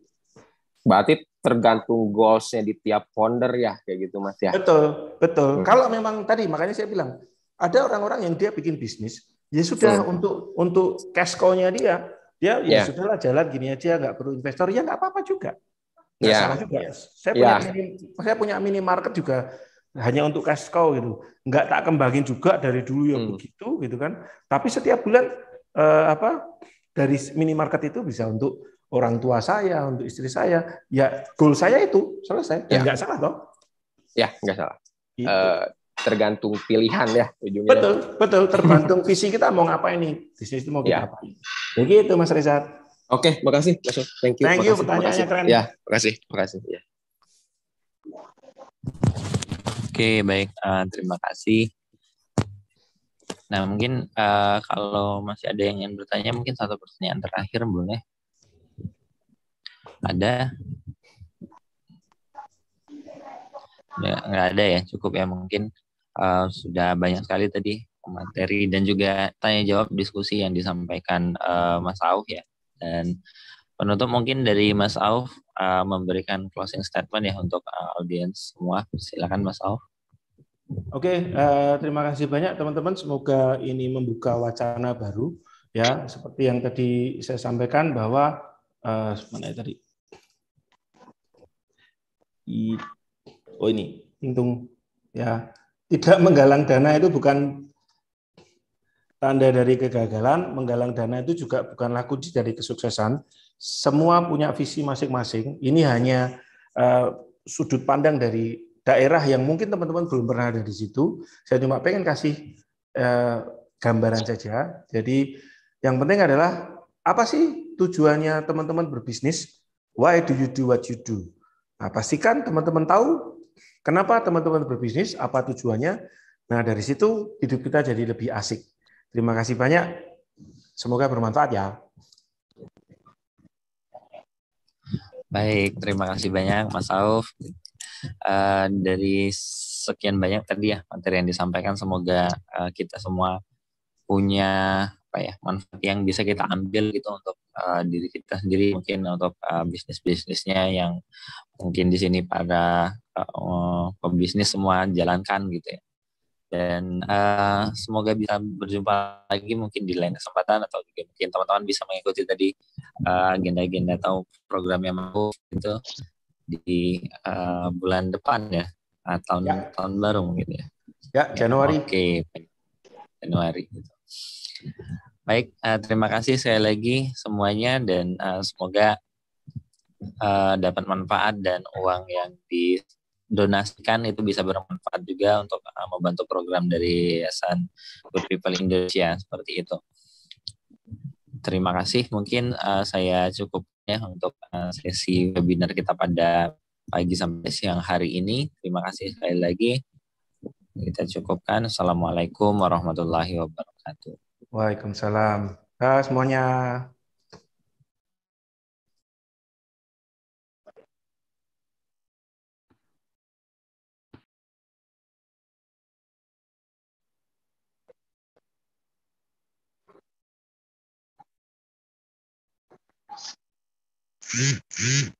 Berarti tergantung goalsnya di tiap founder ya kayak gitu mas ya. Betul betul. Hmm. Kalau memang tadi makanya saya bilang ada orang-orang yang dia bikin bisnis ya sudah hmm. untuk untuk cash cow-nya dia dia yeah. ya sudahlah jalan gini aja nggak perlu investor ya nggak apa-apa juga. Ya. yeah. salah juga. Yeah. Saya punya ya. mini, saya punya minimarket juga hanya untuk cash cow gitu. Nggak tak kembangin juga dari dulu ya hmm. begitu gitu kan. Tapi setiap bulan eh, apa dari minimarket itu bisa untuk orang tua saya, untuk istri saya. Ya goal saya itu selesai. Ya nggak salah toh? Ya nggak salah. Gitu. Uh, tergantung pilihan ya ujungnya. Betul, betul. Tergantung visi kita mau ngapain nih. Di itu mau kita ya. apa. Begitu Mas Reza. Oke, okay, makasih. Thank you. Thank you makasih, pertanyaannya makasih. keren. Ya, makasih, makasih. Ya. Oke, okay, baik. Uh, terima kasih. Nah, mungkin uh, kalau masih ada yang ingin bertanya, mungkin satu pertanyaan terakhir boleh. Ada? Nggak ada ya, cukup ya mungkin. Uh, sudah banyak sekali tadi materi dan juga tanya jawab diskusi yang disampaikan uh, Mas Auf ya. Dan penutup mungkin dari Mas Auf uh, memberikan closing statement ya untuk uh, audiens semua. Silakan Mas Auf. Oke, okay, uh, eh, terima kasih banyak teman-teman. Semoga ini membuka wacana baru ya. Seperti yang tadi saya sampaikan bahwa uh, mana ya tadi? oh ini, untung ya. Tidak menggalang dana itu bukan tanda dari kegagalan, menggalang dana itu juga bukanlah kunci dari kesuksesan. Semua punya visi masing-masing. Ini hanya uh, sudut pandang dari daerah yang mungkin teman-teman belum pernah ada di situ. Saya cuma pengen kasih eh, gambaran saja. Jadi yang penting adalah apa sih tujuannya teman-teman berbisnis? Why do you do what you do? Nah, pastikan teman-teman tahu kenapa teman-teman berbisnis, apa tujuannya. Nah, dari situ hidup kita jadi lebih asik. Terima kasih banyak. Semoga bermanfaat ya. Baik, terima kasih banyak Mas Auf. Eh, dari sekian banyak tadi ya materi yang disampaikan semoga uh, kita semua punya apa ya manfaat yang bisa kita ambil gitu untuk uh, diri kita sendiri mungkin untuk uh, bisnis bisnisnya yang mungkin di sini pada uh, pebisnis semua jalankan gitu ya dan uh, semoga bisa berjumpa lagi mungkin di lain kesempatan atau juga mungkin teman-teman bisa mengikuti tadi agenda-agenda uh, atau program yang mau gitu di uh, bulan depan ya, eh, tahun ya. tahun baru mungkin ya. Ya, Januari. Oke, okay. Januari. Gitu. Baik, uh, terima kasih sekali lagi semuanya dan uh, semoga uh, dapat manfaat dan uang yang didonasikan itu bisa bermanfaat juga untuk membantu program dari Yayasan Good People Indonesia seperti itu terima kasih. Mungkin uh, saya cukup ya untuk uh, sesi webinar kita pada pagi sampai siang hari ini. Terima kasih sekali lagi. Kita cukupkan. Assalamualaikum warahmatullahi wabarakatuh. Waalaikumsalam. Uh, semuanya. Fui,